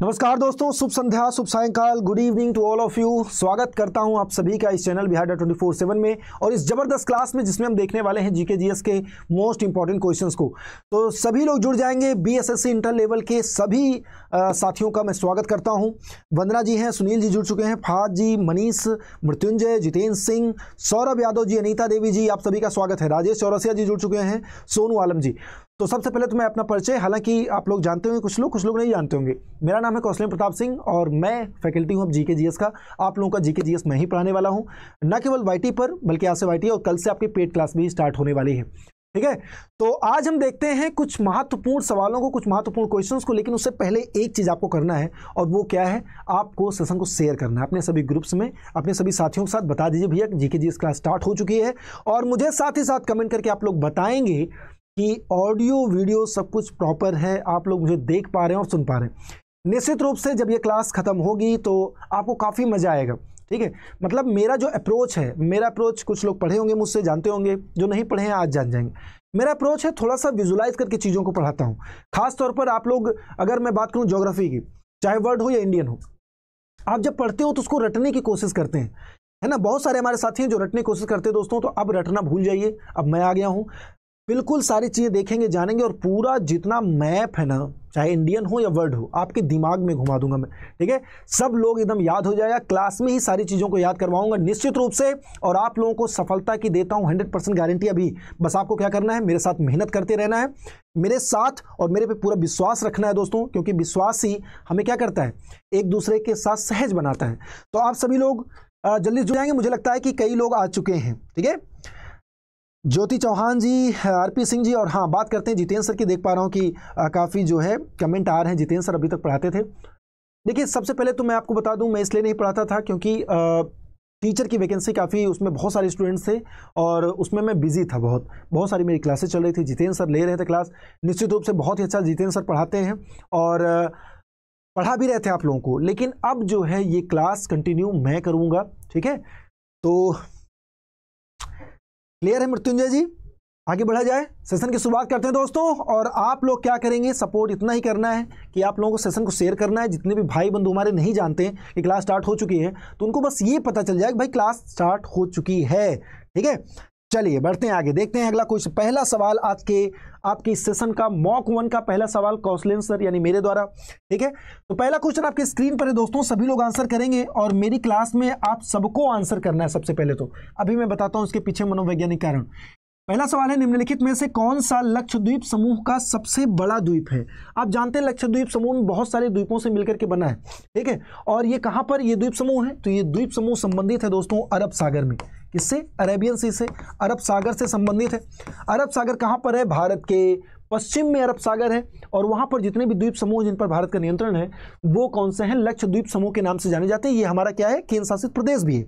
नमस्कार दोस्तों शुभ संध्या शुभ सायकाल good evening to all of you स्वागत करता हूं आप सभी का इस channel Bihar dot twenty four seven में और इस जबरदस्त क्लास में जिसमें हम देखने वाले हैं जीके जीएस के मोस्ट इंपॉर्टेंट क्वेश्चंस को तो सभी लोग जुड़ जाएंगे बीएसएससी इंटर लेवल के सभी आ, साथियों का मैं स्वागत करता हूँ वंदना जी हैं सुनील जी जुड़ चुके हैं फाद जी मनीष मृत्युंजय जितेंद्र सिंह सौरभ यादव जी अनिता देवी जी आप सभी का स्वागत है राजेश चौरसिया जी जुड़ चुके हैं सोनू आलम जी तो सबसे पहले तो मैं अपना परिचय हालांकि आप लोग जानते होंगे कुछ लोग कुछ लोग नहीं जानते होंगे मेरा नाम है कौशलम प्रताप सिंह और मैं फैकल्टी हूं अब जीके जीएस का आप लोगों का जीके जीएस मैं ही पढ़ाने वाला हूं न केवल वाईटी पर बल्कि आज से वाईटी और कल से आपकी पेड क्लास भी स्टार्ट होने वाली है ठीक है तो आज हम देखते हैं कुछ महत्वपूर्ण सवालों को कुछ महत्वपूर्ण क्वेश्चंस को लेकिन उससे पहले एक चीज़ आपको करना है और वो क्या है आपको सेशन को शेयर करना है अपने सभी ग्रुप्स में अपने सभी साथियों के साथ बता दीजिए भैया जीके जीएस क्लास स्टार्ट हो चुकी है और मुझे साथ ही साथ कमेंट करके आप लोग बताएंगे कि ऑडियो वीडियो सब कुछ प्रॉपर है आप लोग मुझे देख पा रहे हैं और सुन पा रहे हैं निश्चित रूप से जब ये क्लास ख़त्म होगी तो आपको काफ़ी मज़ा आएगा ठीक है मतलब मेरा जो अप्रोच है मेरा अप्रोच कुछ लोग पढ़े होंगे मुझसे जानते होंगे जो नहीं पढ़े हैं आज जान जाएंगे मेरा अप्रोच है थोड़ा सा विजुलाइज करके चीज़ों को पढ़ाता हूँ खास तौर पर आप लोग अगर मैं बात करूँ जोग्राफी की चाहे वर्ल्ड हो या इंडियन हो आप जब पढ़ते हो तो उसको रटने की कोशिश करते हैं है ना बहुत सारे हमारे साथी हैं जो रटने की कोशिश करते हैं दोस्तों तो अब रटना भूल जाइए अब मैं आ गया हूँ बिल्कुल सारी चीज़ें देखेंगे जानेंगे और पूरा जितना मैप है ना चाहे इंडियन हो या वर्ल्ड हो आपके दिमाग में घुमा दूंगा मैं ठीक है सब लोग एकदम याद हो जाएगा क्लास में ही सारी चीज़ों को याद करवाऊंगा निश्चित रूप से और आप लोगों को सफलता की देता हूँ हंड्रेड परसेंट गारंटी अभी बस आपको क्या करना है मेरे साथ मेहनत करते रहना है मेरे साथ और मेरे पर पूरा विश्वास रखना है दोस्तों क्योंकि विश्वास ही हमें क्या करता है एक दूसरे के साथ सहज बनाता है तो आप सभी लोग जल्दी जुड़ जाएंगे मुझे लगता है कि कई लोग आ चुके हैं ठीक है ज्योति चौहान जी आरपी सिंह जी और हाँ बात करते हैं जितेंद्र सर की देख पा रहा हूँ कि काफ़ी जो है कमेंट आ रहे हैं जितेंद्र सर अभी तक पढ़ाते थे देखिए सबसे पहले तो मैं आपको बता दूं मैं इसलिए नहीं पढ़ाता था क्योंकि आ, टीचर की वैकेंसी काफ़ी उसमें बहुत सारे स्टूडेंट्स थे और उसमें मैं बिजी था बहुत बहुत सारी मेरी क्लासेस चल रही थी जितेंद्र सर ले रहे थे क्लास निश्चित रूप से बहुत ही अच्छा जितेंद्र सर पढ़ाते हैं और पढ़ा भी रहे थे आप लोगों को लेकिन अब जो है ये क्लास कंटिन्यू मैं करूँगा ठीक है तो क्लियर है मृत्युंजय जी आगे बढ़ा जाए सेशन की शुरुआत करते हैं दोस्तों और आप लोग क्या करेंगे सपोर्ट इतना ही करना है कि आप लोगों को सेशन को शेयर करना है जितने भी भाई बंधु हमारे नहीं जानते हैं कि क्लास स्टार्ट हो चुकी है तो उनको बस ये पता चल जाए कि भाई क्लास स्टार्ट हो चुकी है ठीक है चलिए बढ़ते हैं आगे देखते हैं अगला क्वेश्चन पहला सवाल आज के आपके इस सेशन का मॉक वन का पहला सवाल कौशलेन सर यानी मेरे द्वारा ठीक है तो पहला क्वेश्चन आपके स्क्रीन पर है दोस्तों सभी लोग आंसर करेंगे और मेरी क्लास में आप सबको आंसर करना है सबसे पहले तो अभी मैं बताता हूँ इसके पीछे मनोवैज्ञानिक कारण पहला सवाल है निम्नलिखित में से कौन सा लक्षद्वीप समूह का सबसे बड़ा द्वीप है आप जानते हैं लक्षद्वीप समूह में बहुत सारे द्वीपों से मिलकर के बना है ठीक है और ये कहाँ पर ये द्वीप समूह है तो ये द्वीप समूह संबंधित है दोस्तों अरब सागर में किससे अरेबियन सी से अरब सागर से संबंधित है अरब सागर कहाँ पर है भारत के पश्चिम में अरब सागर है और वहाँ पर जितने भी द्वीप समूह जिन पर भारत का नियंत्रण है वो कौन से हैं द्वीप समूह के नाम से जाने जाते हैं ये हमारा क्या है केंद्र शासित प्रदेश भी है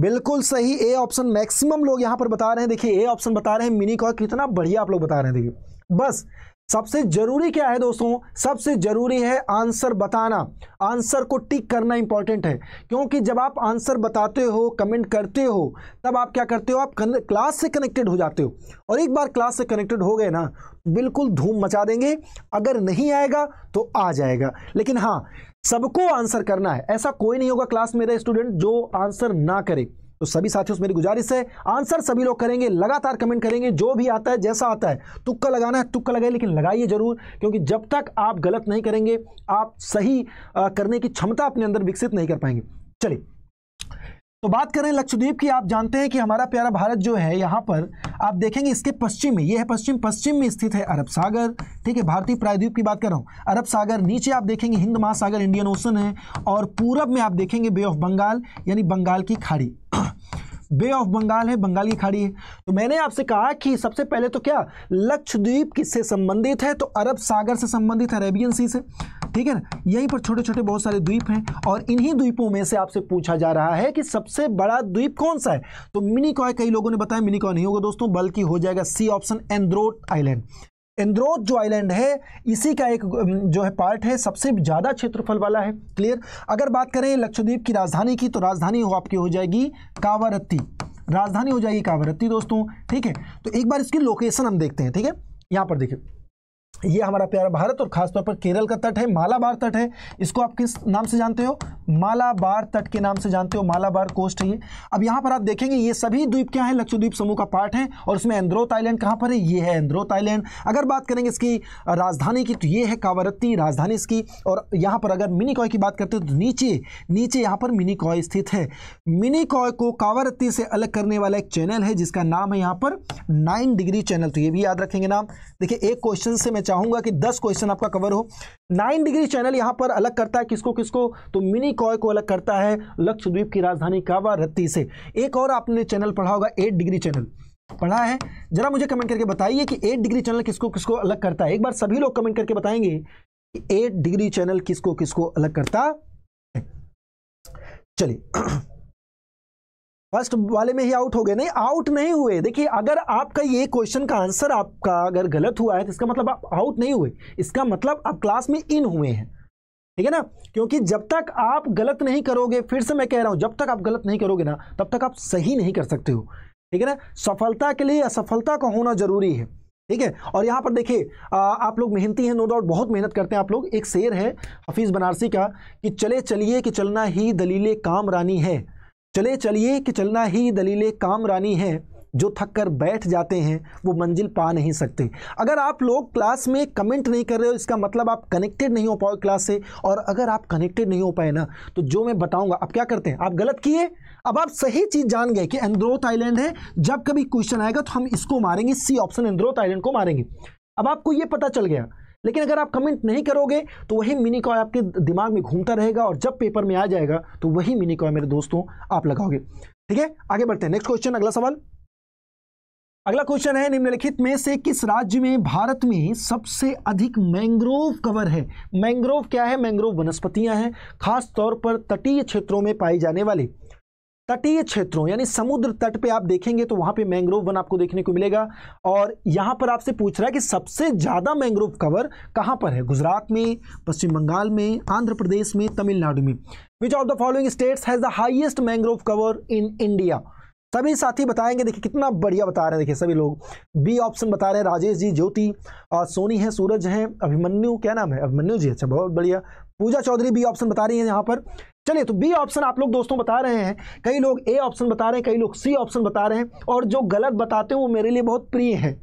बिल्कुल सही ए ऑप्शन मैक्सिमम लोग यहाँ पर बता रहे हैं देखिए ए ऑप्शन बता रहे हैं मिनी कॉक कितना बढ़िया आप लोग बता रहे हैं देखिए बस सबसे जरूरी क्या है दोस्तों सबसे जरूरी है आंसर बताना आंसर को टिक करना इंपॉर्टेंट है क्योंकि जब आप आंसर बताते हो कमेंट करते हो तब आप क्या करते हो आप क्लास से कनेक्टेड हो जाते हो और एक बार क्लास से कनेक्टेड हो गए ना बिल्कुल धूम मचा देंगे अगर नहीं आएगा तो आ जाएगा लेकिन हाँ सबको आंसर करना है ऐसा कोई नहीं होगा क्लास में मेरा स्टूडेंट जो आंसर ना करे तो सभी साथियों से मेरी गुजारिश है आंसर सभी लोग करेंगे लगातार कमेंट करेंगे जो भी आता है जैसा आता है तुक्का लगाना है तुक्का लगाइए लेकिन लगाइए जरूर क्योंकि जब तक आप गलत नहीं करेंगे आप सही करने की क्षमता अपने अंदर विकसित नहीं कर पाएंगे चलिए तो बात करें लक्षद्वीप की आप जानते हैं कि हमारा प्यारा भारत जो है यहाँ पर आप देखेंगे इसके पश्चिम में ये है पश्चिम पश्चिम में स्थित है अरब सागर ठीक है भारतीय प्रायद्वीप की बात कर रहा हूँ अरब सागर नीचे आप देखेंगे हिंद महासागर इंडियन ओशन है और पूरब में आप देखेंगे बे ऑफ बंगाल यानी बंगाल की खाड़ी बे ऑफ बंगाल है बंगाल की खाड़ी है तो मैंने आपसे कहा कि सबसे पहले तो क्या लक्षद्वीप किससे संबंधित है तो अरब सागर से संबंधित अरेबियन सी से ठीक है ना यहीं पर छोटे छोटे बहुत सारे द्वीप हैं और इन्हीं द्वीपों में से आपसे पूछा जा रहा है कि सबसे बड़ा द्वीप कौन सा है तो मिनी कॉय कई लोगों ने बताया मिनी कॉय नहीं होगा दोस्तों बल्कि हो जाएगा सी ऑप्शन एंड्रोट आइलैंड इंद्रोद जो आइलैंड है इसी का एक जो है पार्ट है सबसे ज़्यादा क्षेत्रफल वाला है क्लियर अगर बात करें लक्षद्वीप की राजधानी की तो राजधानी हो आपकी हो जाएगी कावरत्ती राजधानी हो जाएगी कावरत्ती दोस्तों ठीक है तो एक बार इसकी लोकेशन हम देखते हैं ठीक है यहाँ पर देखिए ये हमारा प्यारा भारत और खासतौर पर केरल का तट है मालाबार तट है इसको आप किस नाम से जानते हो मालाबार तट के नाम से जानते हो मालाबार कोस्ट है ये अब यहाँ पर आप देखेंगे ये सभी द्वीप क्या है लक्षद्वीप समूह का पार्ट है और उसमें एंद्रोत आइलैंड कहाँ पर है ये है एंद्रोत आइलैंड अगर बात करेंगे इसकी राजधानी की तो ये है कावरत्ती राजधानी इसकी और यहाँ पर अगर मिनीकॉय की बात करते हो तो नीचे नीचे यहाँ पर मिनीकॉय स्थित है मिनीकॉय को कावरत्ती से अलग करने वाला एक चैनल है जिसका नाम है यहाँ पर नाइन डिग्री चैनल तो ये भी याद रखेंगे नाम देखिए एक क्वेश्चन से मैं चाहूंगा कि दस क्वेश्चन आपका कवर हो नाइन डिग्री चैनल यहां पर अलग करता है किसको किसको तो मिनी कॉय को अलग करता है लक्षद्वीप की राजधानी कावा रत्ती से एक और आपने चैनल पढ़ा होगा एट डिग्री चैनल पढ़ा है जरा मुझे कमेंट करके बताइए कि एट डिग्री चैनल किसको किसको अलग करता है एक बार सभी लोग कमेंट करके बताएंगे कि एट डिग्री चैनल किसको किसको अलग करता है चलिए फर्स्ट वाले में ही आउट हो गए नहीं आउट नहीं हुए देखिए अगर आपका ये क्वेश्चन का आंसर आपका अगर गलत हुआ है तो इसका मतलब आप आउट नहीं हुए इसका मतलब आप क्लास में इन हुए हैं ठीक है ना क्योंकि जब तक आप गलत नहीं करोगे फिर से मैं कह रहा हूं जब तक आप गलत नहीं करोगे ना तब तक आप सही नहीं कर सकते हो ठीक है ना सफलता के लिए असफलता का होना जरूरी है ठीक है और यहाँ पर देखिए आप लोग मेहनती हैं नो डाउट बहुत मेहनत करते हैं आप लोग एक शेर है हफीज़ बनारसी का कि चले चलिए कि चलना ही दलील काम रानी है चले चलिए कि चलना ही दलीलें कामरानी है जो थक कर बैठ जाते हैं वो मंजिल पा नहीं सकते अगर आप लोग क्लास में कमेंट नहीं कर रहे हो इसका मतलब आप कनेक्टेड नहीं हो पाओ क्लास से और अगर आप कनेक्टेड नहीं हो पाए ना तो जो मैं बताऊंगा आप क्या करते हैं आप गलत किए अब आप सही चीज़ जान गए कि एंद्रोथ आइलैंड है जब कभी क्वेश्चन आएगा तो हम इसको मारेंगे सी ऑप्शन एंद्रोथ आइलैंड को मारेंगे अब आपको ये पता चल गया लेकिन अगर आप कमेंट नहीं करोगे तो वही मिनी कॉय आपके दिमाग में घूमता रहेगा और जब पेपर में आ जाएगा तो वही मिनी कॉय मेरे दोस्तों आप लगाओगे ठीक है आगे बढ़ते हैं नेक्स्ट क्वेश्चन अगला सवाल अगला क्वेश्चन है निम्नलिखित में से किस राज्य में भारत में सबसे अधिक मैंग्रोव कवर है मैंग्रोव क्या है मैंग्रोव वनस्पतियां हैं खास तौर पर तटीय क्षेत्रों में पाई जाने वाली तटीय क्षेत्रों यानी समुद्र तट पे आप देखेंगे तो वहां पे मैंग्रोव वन आपको देखने को मिलेगा और यहां पर आपसे पूछ रहा है कि सबसे ज़्यादा मैंग्रोव कवर कहां पर है गुजरात में पश्चिम बंगाल में आंध्र प्रदेश में तमिलनाडु में which of the following states has the highest mangrove cover in India सभी साथी बताएंगे देखिए कितना बढ़िया बता रहे हैं देखिए सभी लोग बी ऑप्शन बता रहे हैं राजेश जी ज्योति सोनी है सूरज है अभिमन्यु क्या नाम है अभिमन्यु जी अच्छा बहुत बढ़िया पूजा चौधरी बी ऑप्शन बता रही है यहाँ पर चलिए तो बी ऑप्शन आप लोग दोस्तों बता रहे हैं कई लोग ए ऑप्शन बता रहे हैं कई लोग सी ऑप्शन बता रहे हैं और जो गलत बताते हैं वो मेरे लिए बहुत प्रिय हैं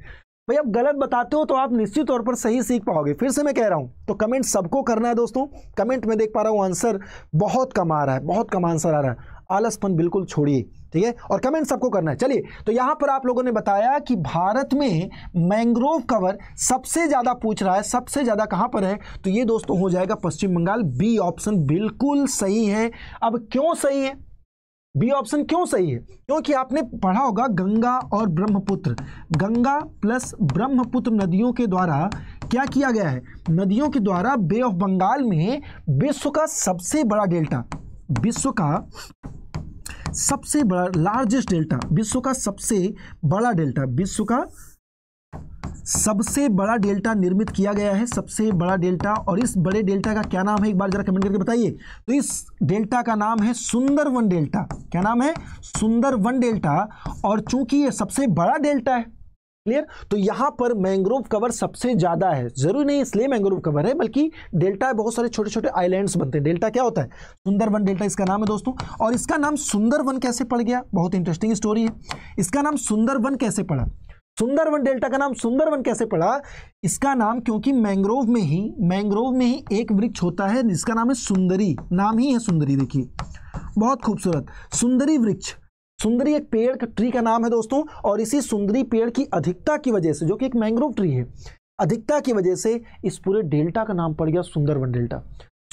भाई आप गलत बताते हो तो आप निश्चित तौर पर सही सीख पाओगे फिर से मैं कह रहा हूँ तो कमेंट सबको करना है दोस्तों कमेंट में देख पा रहा हूँ आंसर बहुत कम आ रहा है बहुत कम आंसर आ रहा है आलसपन बिल्कुल छोड़िए ठीक है और कमेंट सबको करना है चलिए तो यहां पर आप लोगों ने बताया कि भारत में मैंग्रोव कवर सबसे ज़्यादा पूछ रहा है सबसे ज़्यादा कहां पर है तो ये दोस्तों हो जाएगा पश्चिम बंगाल बी ऑप्शन बिल्कुल सही है अब क्यों सही है बी ऑप्शन क्यों सही है क्योंकि आपने पढ़ा होगा गंगा और ब्रह्मपुत्र गंगा प्लस ब्रह्मपुत्र नदियों के द्वारा क्या किया गया है नदियों के द्वारा बे ऑफ बंगाल में विश्व का सबसे बड़ा डेल्टा विश्व का सबसे बड़ा लार्जेस्ट डेल्टा विश्व का सबसे बड़ा डेल्टा विश्व का सबसे बड़ा डेल्टा निर्मित किया गया है सबसे बड़ा डेल्टा और इस बड़े डेल्टा का क्या नाम है एक बार जरा कमेंट करके बताइए तो इस डेल्टा का नाम है सुंदर वन डेल्टा क्या नाम है सुंदर वन डेल्टा और चूंकि ये सबसे बड़ा डेल्टा है क्लियर तो यहां पर मैंग्रोव कवर सबसे ज़्यादा है जरूरी नहीं इसलिए मैंग्रोव कवर है बल्कि डेल्टा बहुत सारे छोटे छोटे आइलैंड्स बनते हैं डेल्टा क्या होता है सुंदरवन डेल्टा इसका नाम है दोस्तों और इसका नाम सुंदरवन कैसे पड़ गया बहुत इंटरेस्टिंग स्टोरी है इसका नाम सुंदरवन कैसे पड़ा सुंदरवन डेल्टा का नाम सुंदरवन कैसे पड़ा इसका नाम क्योंकि मैंग्रोव में ही मैंग्रोव में ही एक वृक्ष होता है जिसका नाम है सुंदरी नाम ही है सुंदरी देखिए बहुत खूबसूरत सुंदरी वृक्ष सुंदरी एक पेड़ का ट्री का नाम है दोस्तों और इसी सुंदरी पेड़ की अधिकता की वजह से जो कि एक मैंग्रोव ट्री है अधिकता की वजह से इस पूरे डेल्टा का नाम पड़ गया सुंदरवन डेल्टा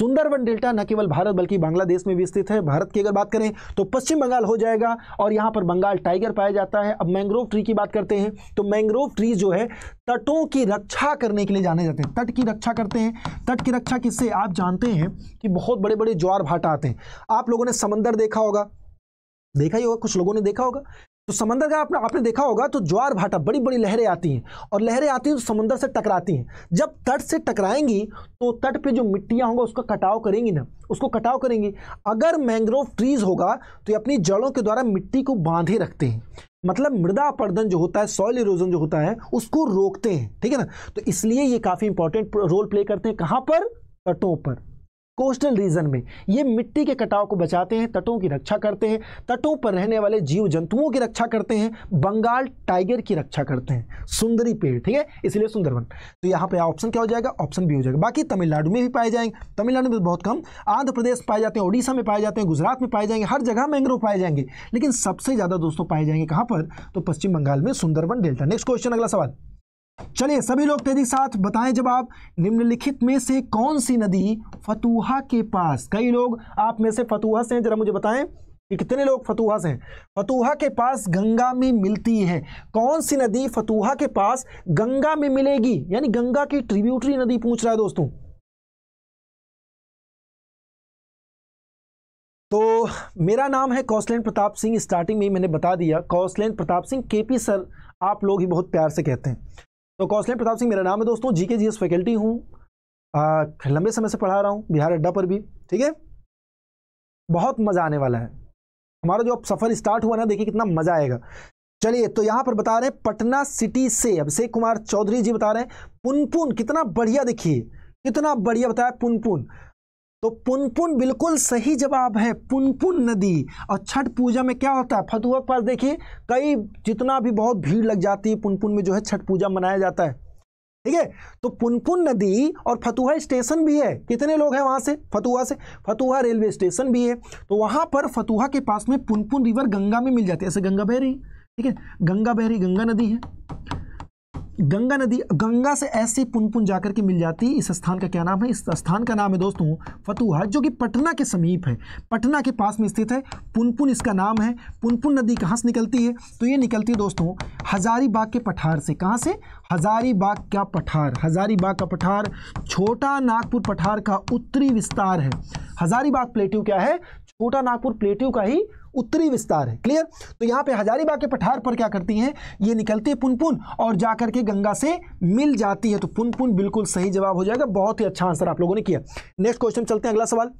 सुंदरवन डेल्टा न केवल भारत बल्कि बांग्लादेश में भी स्थित है भारत की अगर बात करें तो पश्चिम बंगाल हो जाएगा और यहाँ पर बंगाल टाइगर पाया जाता है अब मैंग्रोव ट्री की बात करते हैं तो मैंग्रोव ट्री जो है तटों की रक्षा करने के लिए जाने जाते हैं तट की रक्षा करते हैं तट की रक्षा किससे आप जानते हैं कि बहुत बड़े बड़े ज्वार भाटा आते हैं आप लोगों ने समंदर देखा होगा देखा ही होगा कुछ लोगों ने देखा होगा तो समंदर का आपने आपने देखा होगा तो ज्वार भाटा बड़ी बड़ी लहरें आती हैं और लहरें आती हैं तो समंदर से टकराती हैं जब तट से टकराएंगी तो तट पे जो मिट्टियां होंगी उसका कटाव करेंगी ना उसको कटाव करेंगी अगर मैंग्रोव ट्रीज होगा तो ये अपनी जड़ों के द्वारा मिट्टी को बांधे रखते हैं मतलब मृदा अपर्दन जो होता है सॉइल इरोजन जो होता है उसको रोकते हैं ठीक है ना तो इसलिए ये काफ़ी इंपॉर्टेंट रोल प्ले करते हैं कहाँ पर तटों पर कोस्टल रीजन में ये मिट्टी के कटाव को बचाते हैं तटों की रक्षा करते हैं तटों पर रहने वाले जीव जंतुओं की रक्षा करते हैं बंगाल टाइगर की रक्षा करते हैं सुंदरी पेड़ ठीक है इसलिए सुंदरवन तो यहाँ पे ऑप्शन क्या हो जाएगा ऑप्शन बी हो जाएगा बाकी तमिलनाडु में भी पाए जाएंगे तमिलनाडु में बहुत कम आंध्र प्रदेश पाए जाते हैं उड़ीसा में पाए जाते हैं गुजरात में पाए जाएंगे हर जगह मैंग्रोव पाए जाएंगे लेकिन सबसे ज़्यादा दोस्तों पाए जाएंगे कहाँ पर तो पश्चिम बंगाल में सुंदरवन डेल्टा नेक्स्ट क्वेश्चन अगला सवाल चलिए सभी लोग तेजी साथ बताएं जवाब निम्नलिखित में से कौन सी नदी फतूहा के पास कई लोग आप में से फतुहा से हैं जरा मुझे बताएं कि कितने लोग फतुहा से हैं फतूहा के पास गंगा में मिलती है कौन सी नदी फतूहा के पास गंगा में मिलेगी यानी गंगा की ट्रिब्यूटरी नदी पूछ रहा है दोस्तों तो मेरा नाम है कौशलेन प्रताप सिंह स्टार्टिंग में ही मैंने बता दिया कौशलेन प्रताप सिंह केपी सर आप लोग ही बहुत प्यार से कहते हैं तो कौशलें प्रताप सिंह मेरा नाम है दोस्तों जीके जी एस फैकल्टी हूँ लंबे समय से पढ़ा रहा हूँ बिहार अड्डा पर भी ठीक है बहुत मज़ा आने वाला है हमारा जो अब सफ़र स्टार्ट हुआ ना देखिए कितना मज़ा आएगा चलिए तो यहाँ पर बता रहे हैं पटना सिटी से अभिषेक कुमार चौधरी जी बता रहे हैं पुनपुन कितना बढ़िया देखिए कितना बढ़िया बताया पुनपुन तो पुनपुन बिल्कुल सही जवाब है पुनपुन नदी और छठ पूजा में क्या होता है फतुहा के पास देखिए कई जितना भी बहुत भीड़ लग जाती है पुनपुन में जो है छठ पूजा मनाया जाता है ठीक है तो पुनपुन नदी और फतुहा स्टेशन भी है कितने लोग हैं वहाँ से फतुहा से फतुहा रेलवे स्टेशन भी है तो वहाँ पर फतुहा के पास में पुनपुन रिवर गंगा में मिल जाती है ऐसे गंगा बह रही ठीक है गंगा बह रही गंगा नदी है गंगा नदी गंगा से ऐसे पुनपुन जा जाकर के मिल जाती इस स्थान का क्या नाम है इस स्थान का नाम है दोस्तों फतुहा जो कि पटना के समीप है पटना के पास में स्थित है पुनपुन इसका नाम है पुनपुन नदी कहाँ से निकलती है तो ये निकलती है दोस्तों हजारीबाग के पठार से कहाँ से हजारीबाग का पठार हजारीबाग का पठार छोटा नागपुर पठार का उत्तरी विस्तार है हजारीबाग प्लेट्यू क्या है छोटा नागपुर प्लेट्यू का ही उत्तरी विस्तार है क्लियर तो यहाँ पे हजारीबाग के पठार पर क्या करती हैं ये निकलती है पुनपुन और जाकर के गंगा से मिल जाती है तो पुनपुन बिल्कुल सही जवाब हो जाएगा बहुत ही अच्छा आंसर आप लोगों ने किया नेक्स्ट क्वेश्चन चलते हैं अगला सवाल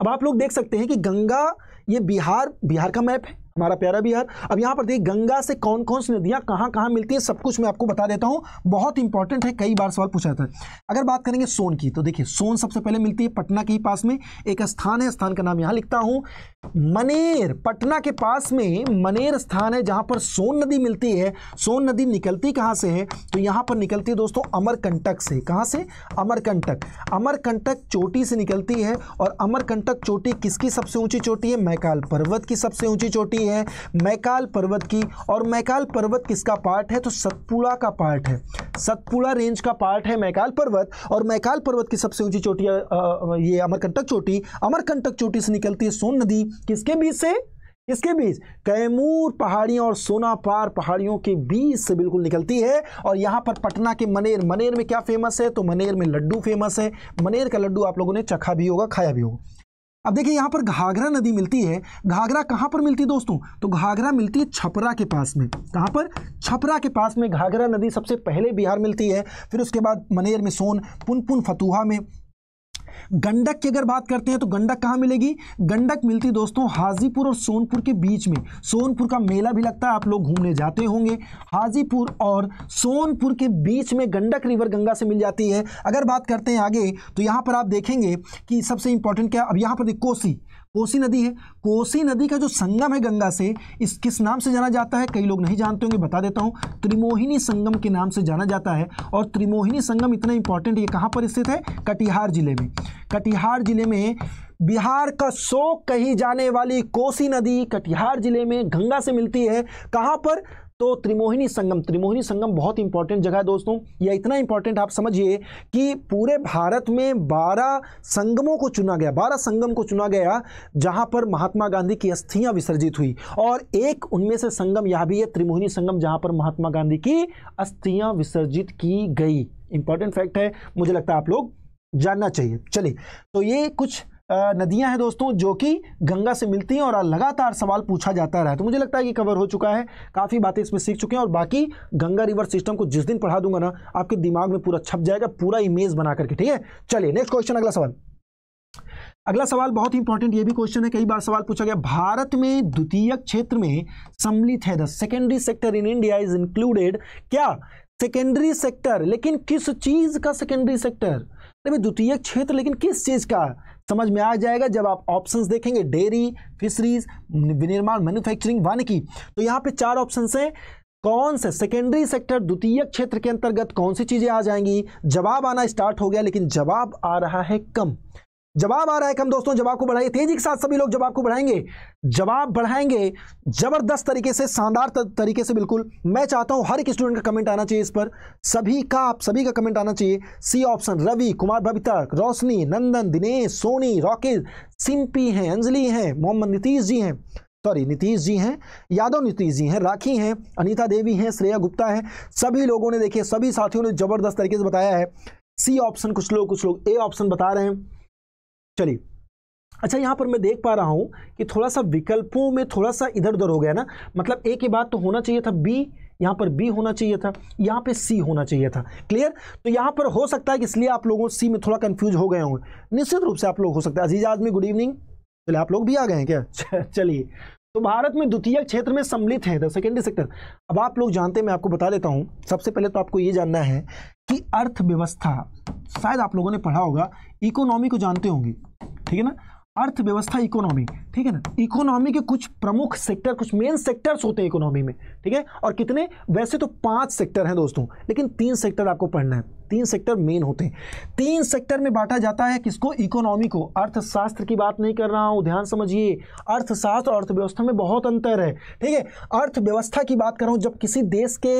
अब आप लोग देख सकते हैं कि गंगा ये बिहार बिहार का मैप है हमारा प्यारा बिहार अब यहाँ पर देखिए गंगा से कौन कौन सी नदियाँ कहाँ कहाँ मिलती है सब कुछ मैं आपको बता देता हूँ बहुत इंपॉर्टेंट है कई बार सवाल पूछा जाता है अगर बात करेंगे सोन की तो देखिए सोन सबसे पहले मिलती है पटना के ही पास में एक स्थान है स्थान का नाम यहाँ लिखता हूँ मनेर पटना के पास में मनेर स्थान है जहां पर सोन नदी मिलती है सोन नदी निकलती कहां से है तो यहां पर निकलती है दोस्तों अमरकंटक से कहां से अमरकंटक अमरकंटक चोटी से निकलती है और अमरकंटक चोटी किसकी सबसे ऊंची चोटी है मैकाल पर्वत की सबसे ऊंची चोटी है मैकाल पर्वत की और मैकाल पर्वत किसका पार्ट है तो सतपुड़ा का पार्ट है सतपुड़ा रेंज का पार्ट है मैकाल पर्वत और मैकाल पर्वत की सबसे ऊंची चोटी ये अमरकंटक चोटी अमरकंटक चोटी से निकलती है सोन नदी किसके बीच से इसके बीच कैमूर पहाड़ियों और सोनापार पहाड़ियों के बीच से बिल्कुल निकलती है और यहाँ पर पटना के मनेर मनेर में क्या फेमस है तो मनेर में लड्डू फेमस है मनेर का लड्डू आप लोगों ने चखा भी होगा खाया भी होगा अब देखिए यहाँ पर घाघरा नदी मिलती है घाघरा कहाँ पर मिलती है दोस्तों तो घाघरा मिलती है छपरा के पास में कहाँ पर छपरा के पास में घाघरा नदी सबसे पहले बिहार मिलती है फिर उसके बाद मनेर में सोन पुनपुन फतूहा में गंडक की अगर बात करते हैं तो गंडक कहाँ मिलेगी गंडक मिलती दोस्तों हाजीपुर और सोनपुर के बीच में सोनपुर का मेला भी लगता है आप लोग घूमने जाते होंगे हाजीपुर और सोनपुर के बीच में गंडक रिवर गंगा से मिल जाती है अगर बात करते हैं आगे तो यहाँ पर आप देखेंगे कि सबसे इंपॉर्टेंट क्या अब यहाँ पर कोसी कोसी नदी है कोसी नदी का जो संगम है गंगा से इस किस नाम से जाना जाता है कई लोग नहीं जानते होंगे बता देता हूँ त्रिमोहिनी संगम के नाम से जाना जाता है और त्रिमोहिनी संगम इतना इंपॉर्टेंट ये कहाँ पर स्थित है कटिहार जिले में कटिहार जिले में बिहार का शोक कही जाने वाली कोसी नदी कटिहार जिले में गंगा से मिलती है कहाँ पर तो त्रिमोहिनी संगम त्रिमोहिनी संगम बहुत इंपॉर्टेंट जगह है दोस्तों यह इतना इंपॉर्टेंट आप समझिए कि पूरे भारत में 12 संगमों को चुना गया 12 संगम को चुना गया जहां पर महात्मा गांधी की अस्थियां विसर्जित हुई और एक उनमें से संगम यह भी है त्रिमोहिनी संगम जहां पर महात्मा गांधी की अस्थियां विसर्जित की गई इंपॉर्टेंट फैक्ट है मुझे लगता है आप लोग जानना चाहिए चलिए तो ये कुछ नदियां हैं दोस्तों जो कि गंगा से मिलती हैं और लगातार सवाल पूछा जाता रहा है तो मुझे लगता है कि कवर हो चुका है काफ़ी बातें इसमें सीख चुके हैं और बाकी गंगा रिवर सिस्टम को जिस दिन पढ़ा दूंगा ना आपके दिमाग में पूरा छप जाएगा पूरा इमेज बना करके ठीक है चलिए नेक्स्ट क्वेश्चन अगला सवाल अगला सवाल बहुत ही इंपॉर्टेंट ये भी क्वेश्चन है कई बार सवाल पूछा गया भारत में द्वितीयक क्षेत्र में सम्मिलित है the secondary sector in India is included क्या सेकेंडरी सेक्टर लेकिन किस चीज का सेकेंडरी सेक्टर द्वितीय क्षेत्र लेकिन किस चीज का समझ में आ जाएगा जब आप ऑप्शंस देखेंगे डेयरी फिशरीज विनिर्माण मैन्युफैक्चरिंग वानिकी तो यहाँ पे चार ऑप्शन हैं कौन से सेकेंडरी सेक्टर द्वितीय क्षेत्र के अंतर्गत कौन सी चीजें आ जाएंगी जवाब आना स्टार्ट हो गया लेकिन जवाब आ रहा है कम जवाब आ रहा है कम दोस्तों जवाब को बढ़ाइए तेजी के साथ सभी लोग जवाब को बढ़ाएंगे जवाब बढ़ाएंगे जबरदस्त तरीके से शानदार तरीके से बिल्कुल मैं चाहता हूं हर एक स्टूडेंट का कमेंट आना चाहिए इस पर सभी का आप सभी का कमेंट आना चाहिए सी ऑप्शन रवि कुमार भविता रोशनी नंदन दिनेश सोनी रॉकेश सिंपी हैं अंजलि हैं मोहम्मद नीतीश जी हैं सॉरी नीतीश जी हैं यादव नीतीश जी हैं राखी हैं अनिता देवी हैं श्रेया गुप्ता हैं सभी लोगों ने देखिए सभी साथियों ने जबरदस्त तरीके से बताया है सी ऑप्शन कुछ लोग कुछ लोग ए ऑप्शन बता रहे हैं चलिए अच्छा यहाँ पर मैं देख पा रहा हूँ कि थोड़ा सा विकल्पों में थोड़ा सा इधर उधर हो गया ना मतलब ए के बाद तो होना चाहिए था बी यहाँ पर बी होना चाहिए था यहाँ पे सी होना चाहिए था क्लियर तो यहाँ पर हो सकता है कि इसलिए आप लोगों सी में थोड़ा कन्फ्यूज हो गए होंगे निश्चित रूप से आप लोग हो सकता है अजीज आदमी गुड इवनिंग चलिए आप लोग भी आ गए हैं क्या चलिए तो भारत में द्वितीय क्षेत्र में सम्मिलित है द सेकेंडरी सेक्टर अब आप लोग जानते हैं मैं आपको बता देता हूँ सबसे पहले तो आपको ये जानना है कि अर्थव्यवस्था शायद आप लोगों ने पढ़ा होगा इकोनॉमी को जानते होंगे ठीक है ना अर्थव्यवस्था इकोनॉमी ठीक है ना इकोनॉमी के कुछ प्रमुख सेक्टर कुछ मेन सेक्टर्स होते हैं इकोनॉमी में ठीक है और कितने वैसे तो पांच सेक्टर हैं दोस्तों लेकिन तीन सेक्टर आपको पढ़ना है तीन सेक्टर मेन होते हैं तीन सेक्टर में बांटा जाता है किसको इकोनॉमी को अर्थशास्त्र की बात नहीं कर रहा हूँ ध्यान समझिए अर्थशास्त्र और अर्थव्यवस्था में बहुत अंतर है ठीक है अर्थव्यवस्था की बात कर रहा हूँ जब किसी देश के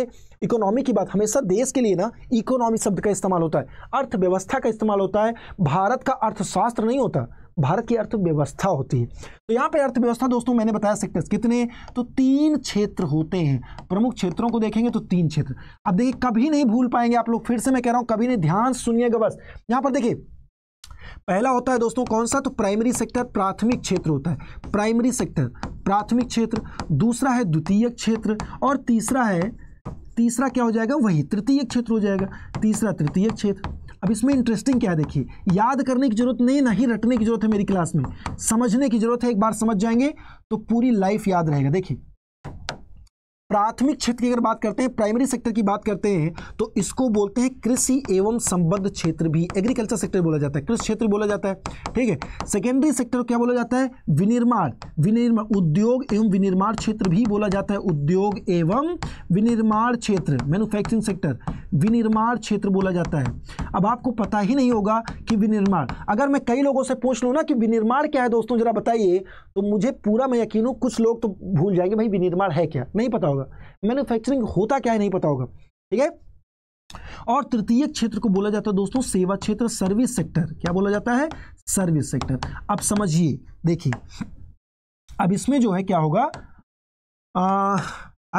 इकोनॉमी की बात हमेशा देश के लिए ना इकोनॉमी शब्द का इस्तेमाल होता है अर्थव्यवस्था का इस्तेमाल होता है भारत का अर्थशास्त्र नहीं होता भारत की अर्थव्यवस्था होती है तो यहाँ पे अर्थव्यवस्था दोस्तों मैंने बताया सेक्टर्स कितने तो तीन क्षेत्र होते हैं प्रमुख क्षेत्रों को देखेंगे तो तीन क्षेत्र अब देखिए कभी नहीं भूल पाएंगे आप लोग फिर से मैं कह रहा हूँ कभी नहीं ध्यान सुनिएगा बस यहाँ पर देखिए पहला होता है दोस्तों कौन सा तो प्राइमरी सेक्टर प्राथमिक क्षेत्र होता है प्राइमरी सेक्टर प्राथमिक क्षेत्र दूसरा है द्वितीय क्षेत्र और तीसरा है तीसरा क्या हो जाएगा वही तृतीय क्षेत्र हो जाएगा तीसरा तृतीय क्षेत्र अब इसमें इंटरेस्टिंग क्या है देखिए याद करने की जरूरत नहीं नहीं रटने की जरूरत है मेरी क्लास में समझने की जरूरत है एक बार समझ जाएंगे तो पूरी लाइफ याद रहेगा देखिए प्राथमिक क्षेत्र की अगर बात करते हैं प्राइमरी सेक्टर की बात करते हैं तो इसको बोलते हैं कृषि एवं संबद्ध क्षेत्र भी एग्रीकल्चर सेक्टर बोला जाता है कृषि क्षेत्र बोला जाता है ठीक है सेकेंडरी सेक्टर क्या बोला जाता है विनिर्माण विनिर्माण उद्योग एवं विनिर्माण क्षेत्र भी बोला जाता है उद्योग एवं विनिर्माण क्षेत्र मैन्युफैक्चरिंग सेक्टर विनिर्माण क्षेत्र बोला जाता है अब आपको पता ही नहीं होगा कि विनिर्माण अगर मैं कई लोगों से पूछ लूँ ना कि विनिर्माण क्या है दोस्तों जरा बताइए तो मुझे पूरा मैं यकीन हूँ कुछ लोग तो भूल जाएंगे भाई विनिर्माण है क्या नहीं पता होगा मैन्युफैक्चरिंग होता क्या है नहीं पता होगा ठीक है और तृतीय क्षेत्र को बोला जाता है दोस्तों सेवा क्षेत्र सर्विस सेक्टर क्या बोला जाता है सर्विस सेक्टर अब समझिए देखिए अब इसमें जो है क्या होगा आ,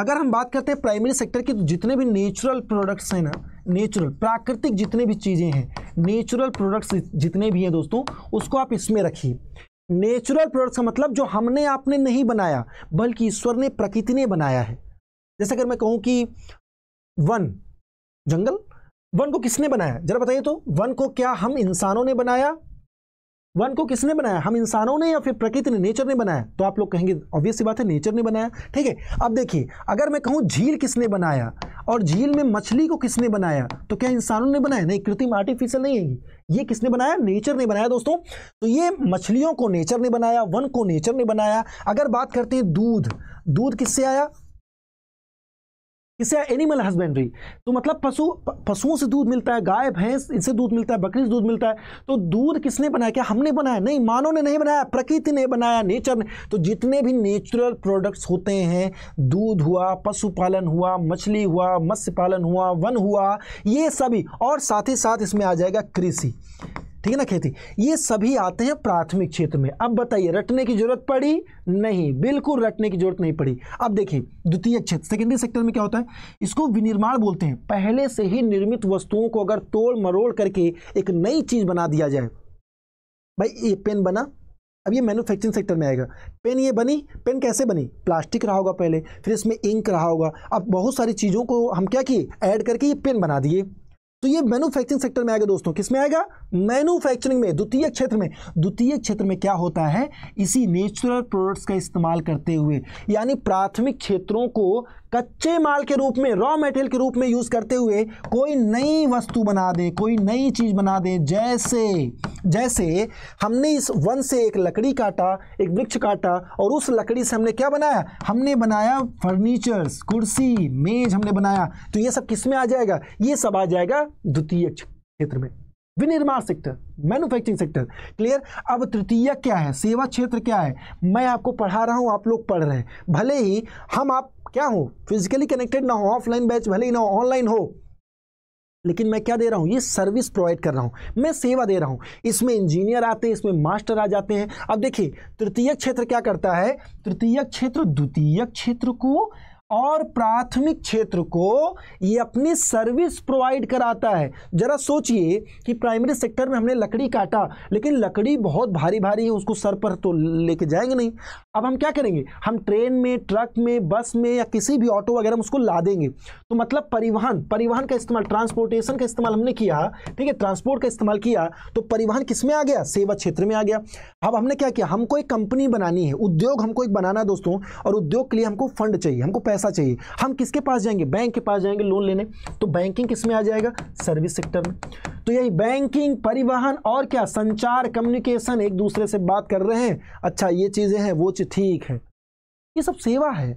अगर हम बात करते हैं प्राइमरी सेक्टर की तो जितने भी नेचुरल प्रोडक्ट्स हैं ना नेचुरल प्राकृतिक जितने भी चीज़ें हैं नेचुरल प्रोडक्ट्स जितने भी हैं दोस्तों उसको आप इसमें रखिए नेचुरल प्रोडक्ट्स का मतलब जो हमने आपने नहीं बनाया बल्कि ईश्वर ने प्रकृति ने बनाया है जैसे अगर मैं कहूँ कि वन जंगल वन को किसने बनाया जरा बताइए तो वन को क्या हम इंसानों ने बनाया वन को किसने बनाया हम इंसानों ने या फिर प्रकृति ने नेचर ने बनाया तो आप लोग कहेंगे ऑब्वियस सी बात है नेचर ने बनाया ठीक है अब देखिए अगर मैं कहूँ झील किसने बनाया और झील में मछली को किसने बनाया तो क्या इंसानों ने बनाया नहीं कृत्रिम आर्टिफिशियल नहीं है ये किसने बनाया नेचर ने बनाया दोस्तों तो ये मछलियों को नेचर ने बनाया वन को नेचर ने बनाया अगर बात करते हैं दूध दूध किससे आया इसे एनिमल हस्बेंड्री तो मतलब पशु पशुओं से दूध मिलता है गाय भैंस इनसे दूध मिलता है बकरी से दूध मिलता है तो दूध किसने बनाया क्या हमने बनाया नहीं मानव ने नहीं बनाया प्रकृति ने बनाया नेचर ने तो जितने भी नेचुरल प्रोडक्ट्स होते हैं दूध हुआ पशुपालन हुआ मछली हुआ मत्स्य पालन हुआ वन हुआ ये सभी और साथ ही साथ इसमें आ जाएगा कृषि ठीक है ना खेती ये सभी आते हैं प्राथमिक क्षेत्र में अब बताइए रटने की जरूरत पड़ी नहीं बिल्कुल रटने की जरूरत नहीं पड़ी अब देखिए द्वितीय क्षेत्र सेकेंडरी सेक्टर में क्या होता है इसको विनिर्माण बोलते हैं पहले से ही निर्मित वस्तुओं को अगर तोड़ मरोड़ करके एक नई चीज बना दिया जाए भाई ये पेन बना अब ये मैन्युफैक्चरिंग सेक्टर में आएगा पेन ये बनी पेन कैसे बनी प्लास्टिक रहा होगा पहले फिर इसमें इंक रहा होगा अब बहुत सारी चीज़ों को हम क्या किए ऐड करके ये पेन बना दिए तो ये मैन्युफैक्चरिंग सेक्टर में आएगा दोस्तों किस में आएगा मैन्युफैक्चरिंग में द्वितीय क्षेत्र में द्वितीय क्षेत्र में क्या होता है इसी नेचुरल प्रोडक्ट्स का इस्तेमाल करते हुए यानी प्राथमिक क्षेत्रों को कच्चे माल के रूप में रॉ मेटेरियल के रूप में यूज़ करते हुए कोई नई वस्तु बना दें कोई नई चीज़ बना दें जैसे जैसे हमने इस वन से एक लकड़ी काटा एक वृक्ष काटा और उस लकड़ी से हमने क्या बनाया हमने बनाया फर्नीचर्स कुर्सी मेज हमने बनाया तो ये सब किस में आ जाएगा ये सब आ जाएगा द्वितीय क्षेत्र में विनिर्माण सेक्टर मैन्युफैक्चरिंग सेक्टर क्लियर अब तृतीय क्या है सेवा क्षेत्र क्या है मैं आपको पढ़ा रहा हूँ आप लोग पढ़ रहे हैं भले ही हम आप क्या हो फिजिकली कनेक्टेड ना हो ऑफलाइन बैच भले ही ना हो ऑनलाइन हो लेकिन मैं क्या दे रहा हूं ये सर्विस प्रोवाइड कर रहा हूं मैं सेवा दे रहा हूं इसमें इंजीनियर आते हैं इसमें मास्टर आ जाते हैं अब देखिए तृतीय क्षेत्र क्या करता है तृतीय क्षेत्र द्वितीय क्षेत्र को और प्राथमिक क्षेत्र को ये अपनी सर्विस प्रोवाइड कराता है जरा सोचिए कि प्राइमरी सेक्टर में हमने लकड़ी काटा लेकिन लकड़ी बहुत भारी भारी है उसको सर पर तो लेके जाएंगे नहीं अब हम क्या करेंगे हम ट्रेन में ट्रक में बस में या किसी भी ऑटो वगैरह में उसको ला देंगे तो मतलब परिवहन परिवहन का इस्तेमाल ट्रांसपोर्टेशन का इस्तेमाल हमने किया ठीक है ट्रांसपोर्ट का इस्तेमाल किया तो परिवहन किस में आ गया सेवा क्षेत्र में आ गया अब हमने क्या किया हमको एक कंपनी बनानी है उद्योग हमको एक बनाना है दोस्तों और उद्योग के लिए हमको फंड चाहिए हमको पैसा पैसा चाहिए हम किसके पास जाएंगे बैंक के पास जाएंगे लोन लेने तो बैंकिंग किस में आ जाएगा सर्विस सेक्टर में तो यही बैंकिंग परिवहन और क्या संचार कम्युनिकेशन एक दूसरे से बात कर रहे हैं अच्छा ये चीज़ें हैं वो चीज़ ठीक है ये सब सेवा है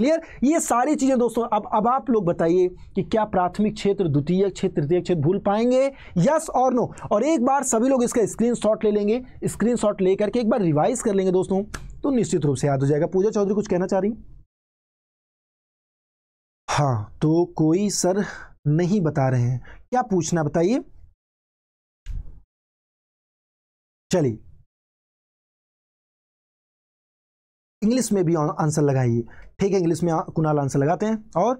क्लियर ये सारी चीज़ें दोस्तों अब अब आप लोग बताइए कि क्या प्राथमिक क्षेत्र द्वितीय क्षेत्र तृतीय क्षेत्र भूल पाएंगे यस और नो और एक बार सभी लोग इसका स्क्रीनशॉट ले लेंगे स्क्रीनशॉट लेकर के एक बार रिवाइज कर लेंगे दोस्तों तो निश्चित रूप से याद हो जाएगा पूजा चौधरी कुछ कहना चाह रही हाँ तो कोई सर नहीं बता रहे हैं क्या पूछना बताइए चलिए इंग्लिश में भी आंसर लगाइए ठीक है इंग्लिश में कुनाल आंसर लगाते हैं और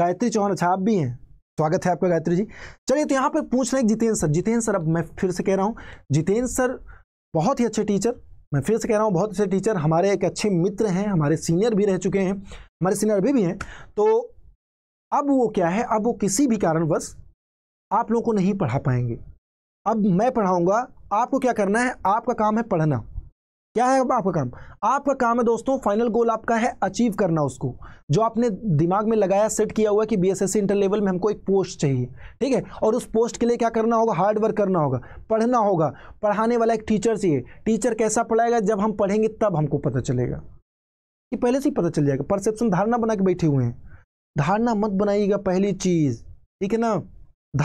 गायत्री चौहान अच्छा आप भी हैं स्वागत है आपका गायत्री जी चलिए तो यहाँ पे पूछ रहे हैं जितेंद्र सर जितेंद्र सर अब मैं फिर से कह रहा हूँ जितेंद्र सर बहुत ही अच्छे टीचर मैं फिर से कह रहा हूँ बहुत अच्छे टीचर हमारे एक अच्छे मित्र हैं हमारे सीनियर भी रह चुके हैं हमारे सीनियर अभी भी हैं तो अब वो क्या है अब वो किसी भी कारणवश आप लोगों को नहीं पढ़ा पाएंगे अब मैं पढ़ाऊँगा आपको क्या करना है आपका काम है पढ़ना क्या है आपका काम आपका काम है दोस्तों फाइनल गोल आपका है अचीव करना उसको जो आपने दिमाग में लगाया सेट किया हुआ कि बीएसएससी इंटर लेवल में हमको एक पोस्ट चाहिए ठीक है और उस पोस्ट के लिए क्या करना होगा हार्ड वर्क करना होगा पढ़ना होगा पढ़ाने वाला एक टीचर चाहिए टीचर कैसा पढ़ाएगा जब हम पढ़ेंगे तब हमको पता चलेगा कि पहले से ही पता चल जाएगा परसेप्शन धारणा बना के बैठे हुए हैं धारणा मत बनाइएगा पहली चीज़ ठीक है ना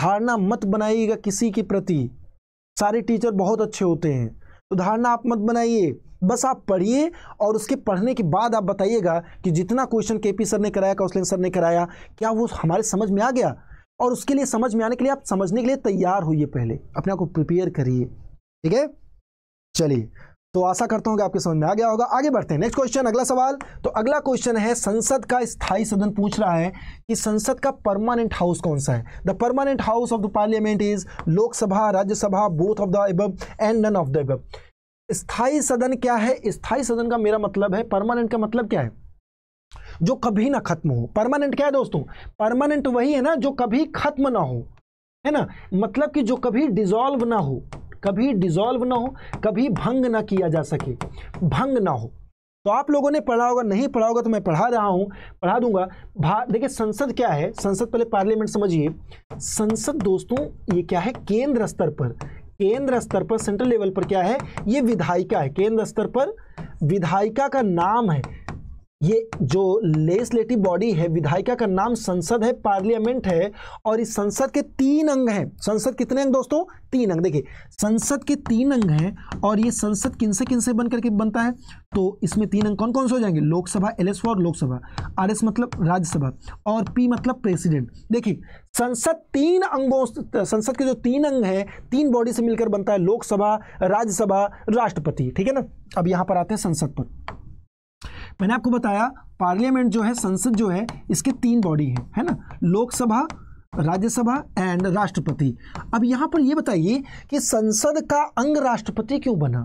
धारणा मत बनाइएगा किसी के प्रति सारे टीचर बहुत अच्छे होते हैं तो धारणा आप मत बनाइए बस आप पढ़िए और उसके पढ़ने के बाद आप बताइएगा कि जितना क्वेश्चन के पी सर ने कराया कौशलेंद्र सर ने कराया क्या वो हमारे समझ में आ गया और उसके लिए समझ में आने के लिए आप समझने के लिए तैयार होइए पहले अपने आप को प्रिपेयर करिए ठीक है चलिए तो आशा करता हूँ कि आपके समझ में आ गया होगा आगे बढ़ते हैं नेक्स्ट क्वेश्चन अगला सवाल तो अगला क्वेश्चन है संसद का स्थायी सदन पूछ रहा है कि संसद का परमानेंट हाउस कौन सा है the permanent house of the parliament is Lok Sabha Rajya Sabha both of the above and none of the above स्थायी सदन क्या है स्थायी सदन का मेरा मतलब है परमानेंट का मतलब क्या है जो कभी ना खत्म हो परमानेंट क्या है दोस्तों परमानेंट वही है ना जो कभी खत्म ना हो है ना मतलब कि जो कभी डिजॉल्व ना हो कभी डिजॉल्व ना हो कभी भंग ना किया जा सके भंग ना हो तो आप लोगों ने पढ़ा होगा नहीं पढ़ा होगा तो मैं पढ़ा रहा हूं पढ़ा दूंगा देखिए संसद क्या है संसद पहले पार्लियामेंट समझिए संसद दोस्तों ये क्या है केंद्र स्तर पर केंद्र स्तर पर सेंट्रल लेवल पर क्या है ये विधायिका है केंद्र स्तर पर विधायिका का नाम है ये जो लेजिस्लेटिव बॉडी है विधायिका का नाम संसद है पार्लियामेंट है और इस संसद के तीन अंग हैं संसद कितने अंग दोस्तों तीन अंग देखिए संसद के तीन अंग हैं और ये संसद किन से किन से बन करके बनता है तो इसमें तीन अंग कौन कौन से हो जाएंगे Lok Sabha L S Lok Sabha R S मतलब राज्यसभा और पी मतलब प्रेसिडेंट देखिए संसद तीन अंगों संसद के जो तीन अंग हैं तीन बॉडी से मिलकर बनता है लोकसभा राज्यसभा राष्ट्रपति ठीक है ना अब यहाँ पर आते हैं संसद पर मैंने आपको बताया पार्लियामेंट जो है संसद जो है इसके तीन बॉडी हैं है ना लोकसभा राज्यसभा एंड राष्ट्रपति अब यहां पर यह बताइए कि संसद का अंग राष्ट्रपति क्यों बना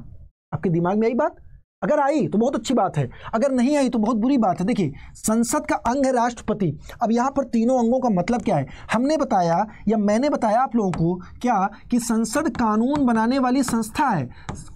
आपके दिमाग में आई बात अगर आई तो बहुत अच्छी बात है अगर नहीं आई तो बहुत बुरी बात है देखिए संसद का अंग है राष्ट्रपति अब यहाँ पर तीनों अंगों का मतलब क्या है हमने बताया या मैंने बताया आप लोगों को क्या कि संसद कानून बनाने वाली संस्था है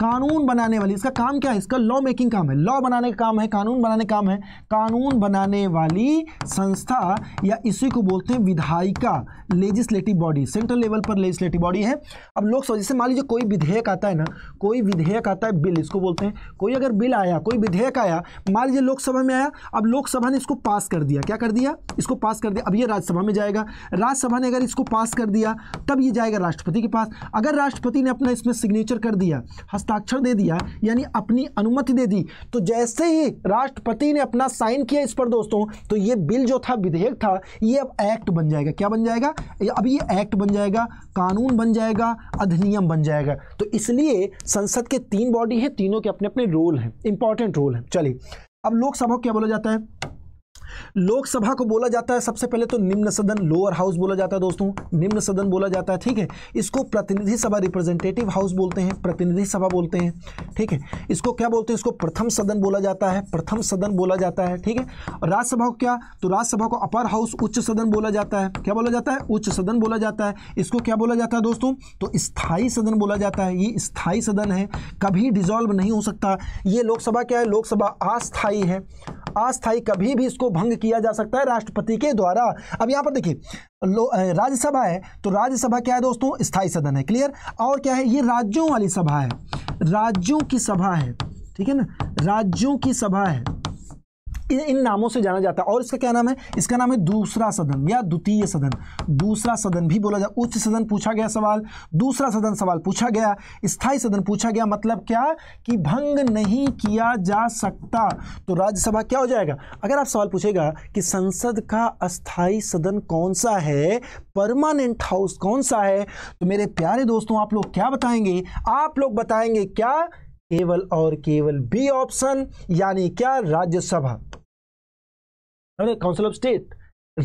कानून बनाने वाली इसका काम क्या है इसका लॉ मेकिंग काम है लॉ बनाने का काम है कानून बनाने का काम है कानून बनाने वाली संस्था या इसी को बोलते हैं विधायिका लेजिस्लेटिव बॉडी सेंट्रल लेवल पर लेजिस्लेटिव बॉडी है अब लोग जैसे मान लीजिए कोई विधेयक आता है ना कोई विधेयक आता है बिल इसको बोलते हैं कोई अगर अगर बिल आया कोई विधेयक आया मान लीजिए लोकसभा में आया अब लोकसभा ने इसको पास कर दिया क्या कर दिया इसको पास कर दिया अब ये राज्यसभा में जाएगा राज्यसभा ने अगर इसको पास कर दिया तब ये जाएगा राष्ट्रपति के पास अगर राष्ट्रपति ने अपना इसमें सिग्नेचर कर दिया हस्ताक्षर दे दिया यानी अपनी अनुमति दे दी तो जैसे ही राष्ट्रपति ने अपना साइन किया इस पर दोस्तों तो ये बिल जो था विधेयक था ये अब एक्ट बन जाएगा क्या बन जाएगा अब ये एक्ट बन जाएगा कानून बन जाएगा अधिनियम बन जाएगा तो इसलिए संसद के तीन बॉडी हैं तीनों के अपने अपने रोल रोल है इंपॉर्टेंट रोल है चलिए अब लोकसभा क्या बोला जाता है लोकसभा को बोला जाता है सबसे पहले तो निम्न सदन लोअर हाउस बोला जाता है दोस्तों निम्न सदन बोला जाता है ठीक है इसको प्रतिनिधि सभा रिप्रेजेंटेटिव हाउस बोलते हैं प्रतिनिधि सभा बोलते हैं ठीक है इसको क्या बोलते हैं इसको प्रथम सदन बोला जाता है प्रथम सदन बोला जाता है ठीक है राज्यसभा को क्या तो राज्यसभा को अपर हाउस उच्च सदन बोला जाता है क्या बोला जाता है उच्च सदन बोला जाता है इसको क्या बोला जाता है दोस्तों तो स्थायी सदन बोला जाता है ये स्थायी सदन है कभी डिजॉल्व नहीं हो सकता ये लोकसभा क्या है लोकसभा अस्थायी है अस्थायी कभी भी इसको भंग किया जा सकता है राष्ट्रपति के द्वारा अब यहां पर देखिए राज्यसभा है तो राज्यसभा क्या है दोस्तों स्थायी सदन है क्लियर और क्या है ये राज्यों वाली सभा है राज्यों की सभा है ठीक है ना राज्यों की सभा है इन नामों से जाना जाता है और इसका क्या नाम है इसका नाम है दूसरा सदन या द्वितीय सदन दूसरा सदन भी बोला जाए उच्च सदन पूछा गया सवाल दूसरा सदन सवाल पूछा गया स्थायी सदन पूछा गया मतलब क्या कि भंग नहीं किया जा सकता तो राज्यसभा क्या हो जाएगा अगर आप सवाल पूछेगा कि संसद का अस्थायी सदन कौन सा है परमानेंट हाउस कौन सा है तो मेरे प्यारे दोस्तों आप लोग क्या बताएंगे आप लोग बताएंगे क्या केवल और केवल बी ऑप्शन यानी क्या Rajya Sabha council of state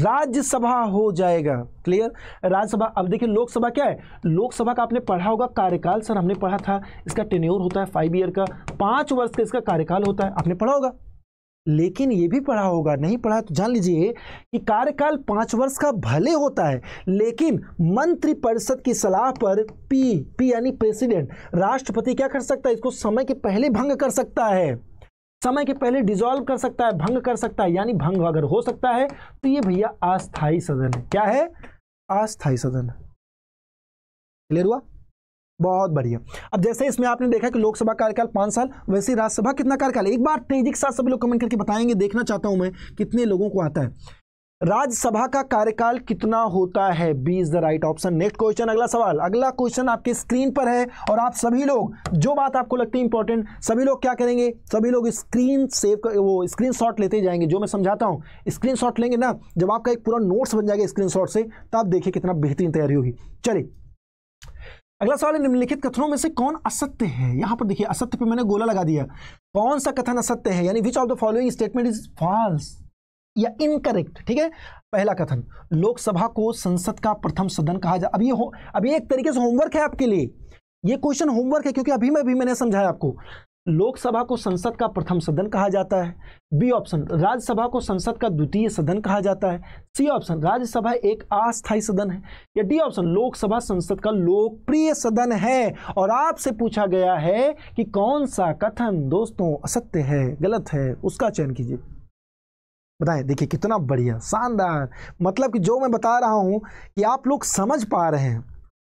Rajya Sabha हो जाएगा क्लियर राज्यसभा अब देखिए लोकसभा क्या है लोकसभा का आपने पढ़ा होगा कार्यकाल सर हमने पढ़ा था इसका टेन्योर होता है फाइव ईयर का पांच वर्ष का इसका कार्यकाल होता है आपने पढ़ा होगा लेकिन यह भी पढ़ा होगा नहीं पढ़ा तो जान लीजिए कि कार्यकाल पांच वर्ष का भले होता है लेकिन मंत्रिपरिषद की सलाह पर पी पी यानी प्रेसिडेंट राष्ट्रपति क्या कर सकता है इसको समय के पहले भंग कर सकता है समय के पहले डिजोल्व कर सकता है भंग कर सकता है यानी भंग अगर हो सकता है तो ये भैया अस्थायी सदन है क्या है अस्थायी सदन क्लियर हुआ बहुत बढ़िया अब जैसे इसमें आपने देखा कि लोकसभा कार्यकाल पांच साल वैसे राज्यसभा कितना कार्यकाल एक बार तेजी के साथ सभी लोग कमेंट करके बताएंगे देखना चाहता हूं मैं कितने लोगों को आता है राज्यसभा का कार्यकाल कितना होता है B is the right option next question अगला सवाल अगला क्वेश्चन आपके स्क्रीन पर है और आप सभी लोग जो बात आपको लगती है इंपॉर्टेंट सभी लोग क्या करेंगे सभी लोग स्क्रीन सेव कर वो स्क्रीन शॉट लेते जाएंगे जो मैं समझाता हूँ स्क्रीन शॉट लेंगे ना जब आपका एक पूरा नोट्स बन जाएगा स्क्रीन शॉट से तो आप देखिए कितना बेहतरीन तैयारी होगी चलिए अगला सवाल निम्नलिखित कथनों में से कौन असत्य है यहां पर देखिए असत्य पे मैंने गोला लगा दिया कौन सा कथन असत्य है यानी which of the following statement is false या इनकरेक्ट ठीक है पहला कथन लोकसभा को संसद का प्रथम सदन कहा जाए अब ये हो अब ये एक तरीके से होमवर्क है आपके लिए ये क्वेश्चन होमवर्क है क्योंकि अभी मैं भी मैंने समझाया आपको लोकसभा को संसद का प्रथम सदन कहा जाता है बी ऑप्शन राज्यसभा को संसद का द्वितीय सदन कहा जाता है सी ऑप्शन राज्यसभा एक अस्थायी सदन है या डी ऑप्शन लोकसभा संसद का लोकप्रिय सदन है और आपसे पूछा गया है कि कौन सा कथन दोस्तों असत्य है गलत है उसका चयन कीजिए बताएं देखिए कितना बढ़िया शानदार मतलब कि जो मैं बता रहा हूँ कि आप लोग समझ पा रहे हैं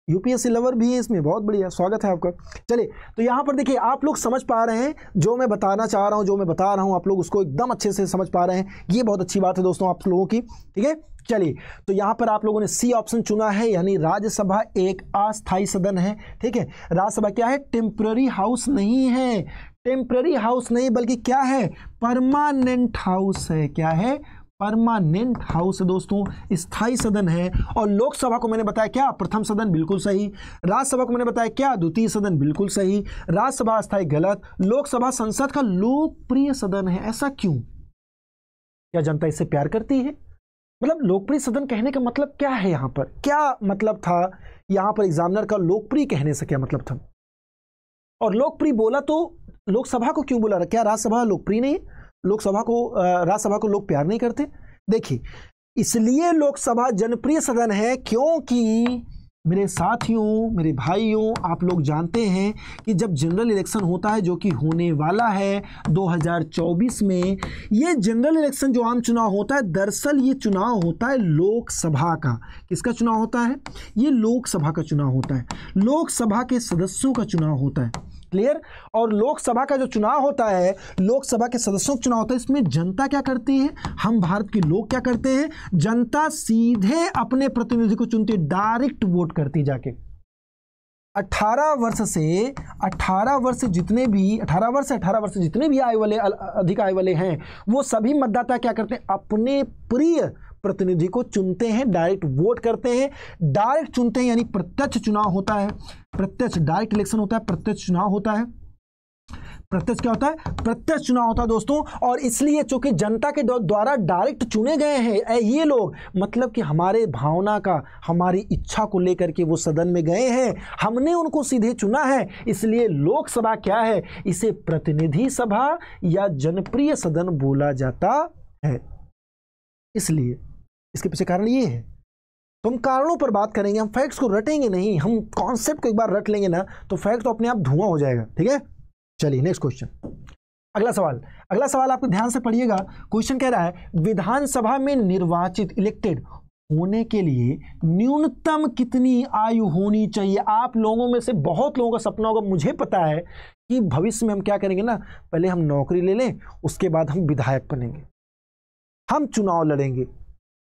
यूपीएससी लवर भी है इसमें बहुत बढ़िया स्वागत है आपका चलिए तो यहाँ पर देखिए आप लोग समझ पा रहे हैं जो मैं बताना चाह रहा हूँ जो मैं बता रहा हूँ आप लोग उसको एकदम अच्छे से समझ पा रहे हैं ये बहुत अच्छी बात है दोस्तों आप लोगों की ठीक है चलिए तो यहाँ पर आप लोगों ने सी ऑप्शन चुना है यानी राज्यसभा एक अस्थायी सदन है ठीक है राज्यसभा क्या है टेम्प्ररी हाउस नहीं है टेम्प्ररी हाउस नहीं बल्कि क्या है परमानेंट हाउस है क्या है परमानेंट हाउस है दोस्तों स्थाई सदन है और लोकसभा को मैंने बताया क्या प्रथम सदन बिल्कुल सही राज्यसभा को मैंने बताया क्या द्वितीय सदन बिल्कुल सही राज्यसभा स्थाई गलत लोकसभा संसद का लोकप्रिय सदन है ऐसा क्यों क्या जनता इससे प्यार करती है मतलब लोकप्रिय सदन कहने का मतलब क्या है यहां पर क्या मतलब था यहां पर एग्जामिनर का लोकप्रिय कहने से क्या मतलब था और लोकप्रिय बोला तो लोकसभा को क्यों बुला रहा क्या राज्यसभा लोकप्रिय नहीं लोकसभा को राज्यसभा को लोग प्यार नहीं करते देखिए इसलिए लोकसभा जनप्रिय सदन है क्योंकि मेरे साथियों मेरे भाइयों आप लोग जानते हैं कि जब जनरल इलेक्शन होता है जो कि होने वाला है 2024 में ये जनरल इलेक्शन जो आम चुनाव होता है दरअसल ये चुनाव होता है लोकसभा का किसका चुनाव होता है ये लोकसभा का चुनाव होता है लोकसभा के सदस्यों का चुनाव होता है क्लियर और लोकसभा का जो चुनाव होता है लोकसभा के सदस्यों का चुनाव होता है इसमें जनता क्या करती है हम भारत के लोग क्या करते हैं जनता सीधे अपने प्रतिनिधि को चुनती है डायरेक्ट वोट करती जाके 18 वर्ष से 18 वर्ष जितने भी 18 वर्ष से 18 वर्ष जितने भी आय वाले अधिक आय वाले हैं वो सभी मतदाता क्या करते हैं अपने प्रिय प्रतिनिधि को चुनते हैं डायरेक्ट वोट करते हैं डायरेक्ट चुनते हैं यानी प्रत्यक्ष चुनाव होता है प्रत्यक्ष डायरेक्ट इलेक्शन होता है प्रत्यक्ष चुनाव होता है प्रत्यक्ष क्या होता है प्रत्यक्ष चुनाव होता है दोस्तों और इसलिए चूंकि जनता के द्वारा डायरेक्ट चुने गए हैं ये लोग मतलब कि हमारे भावना का हमारी इच्छा को लेकर के वो सदन में गए हैं हमने उनको सीधे चुना है इसलिए लोकसभा क्या है इसे प्रतिनिधि सभा या जनप्रिय सदन बोला जाता है इसलिए इसके पीछे कारण ये है तो हम कारणों पर बात करेंगे हम फैक्ट्स को रटेंगे नहीं हम कॉन्सेप्ट को एक बार रट लेंगे ना तो फैक्ट तो अपने आप धुआं हो जाएगा ठीक है चलिए नेक्स्ट क्वेश्चन अगला सवाल अगला सवाल आपको ध्यान से पढ़िएगा क्वेश्चन कह रहा है विधानसभा में निर्वाचित इलेक्टेड होने के लिए न्यूनतम कितनी आयु होनी चाहिए आप लोगों में से बहुत लोगों का सपना होगा मुझे पता है कि भविष्य में हम क्या करेंगे ना पहले हम नौकरी ले लें उसके बाद हम विधायक बनेंगे हम चुनाव लड़ेंगे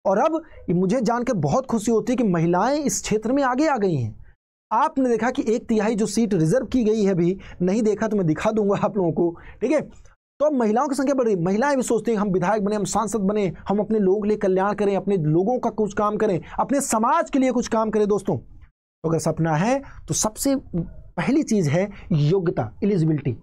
और अब मुझे जानकर बहुत खुशी होती है कि महिलाएं इस क्षेत्र में आगे आ गई हैं आपने देखा कि एक तिहाई जो सीट रिजर्व की गई है अभी नहीं देखा तो मैं दिखा दूंगा आप लोगों को ठीक है तो अब महिलाओं की संख्या बढ़ रही महिलाएं भी सोचती हैं हम विधायक बने हम सांसद बने हम अपने लोगों के लिए कल्याण करें अपने लोगों का कुछ काम करें अपने समाज के लिए कुछ काम करें दोस्तों तो अगर सपना है तो सबसे पहली चीज़ है योग्यता एलिजिबिलिटी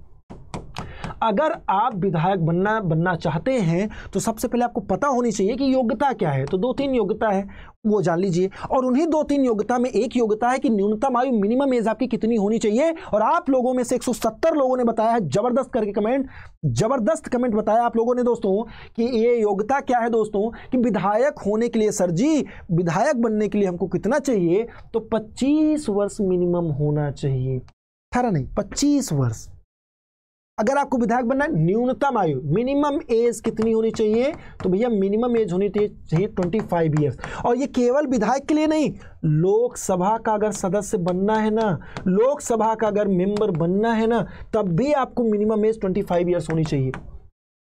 अगर आप विधायक बनना बनना चाहते हैं तो सबसे पहले आपको पता होनी चाहिए कि योग्यता क्या है तो दो तीन योग्यता है वो जान लीजिए और उन्हीं दो तीन योग्यता में एक योग्यता है कि न्यूनतम आयु मिनिमम एज आपकी कितनी होनी चाहिए और आप लोगों में से 170 लोगों ने बताया है जबरदस्त करके कमेंट जबरदस्त कमेंट बताया आप लोगों ने दोस्तों कि ये योग्यता क्या है दोस्तों कि विधायक होने के लिए सर जी विधायक बनने के लिए हमको कितना चाहिए तो पच्चीस वर्ष मिनिमम होना चाहिए नहीं पच्चीस वर्ष अगर आपको विधायक बनना है न्यूनतम आयु मिनिमम एज कितनी होनी चाहिए तो भैया मिनिमम एज होनी चाहिए ट्वेंटी फाइव ईयर्स और ये केवल विधायक के लिए नहीं लोकसभा का अगर सदस्य बनना है ना लोकसभा का अगर मेंबर बनना है ना तब भी आपको minimum age twenty five years होनी चाहिए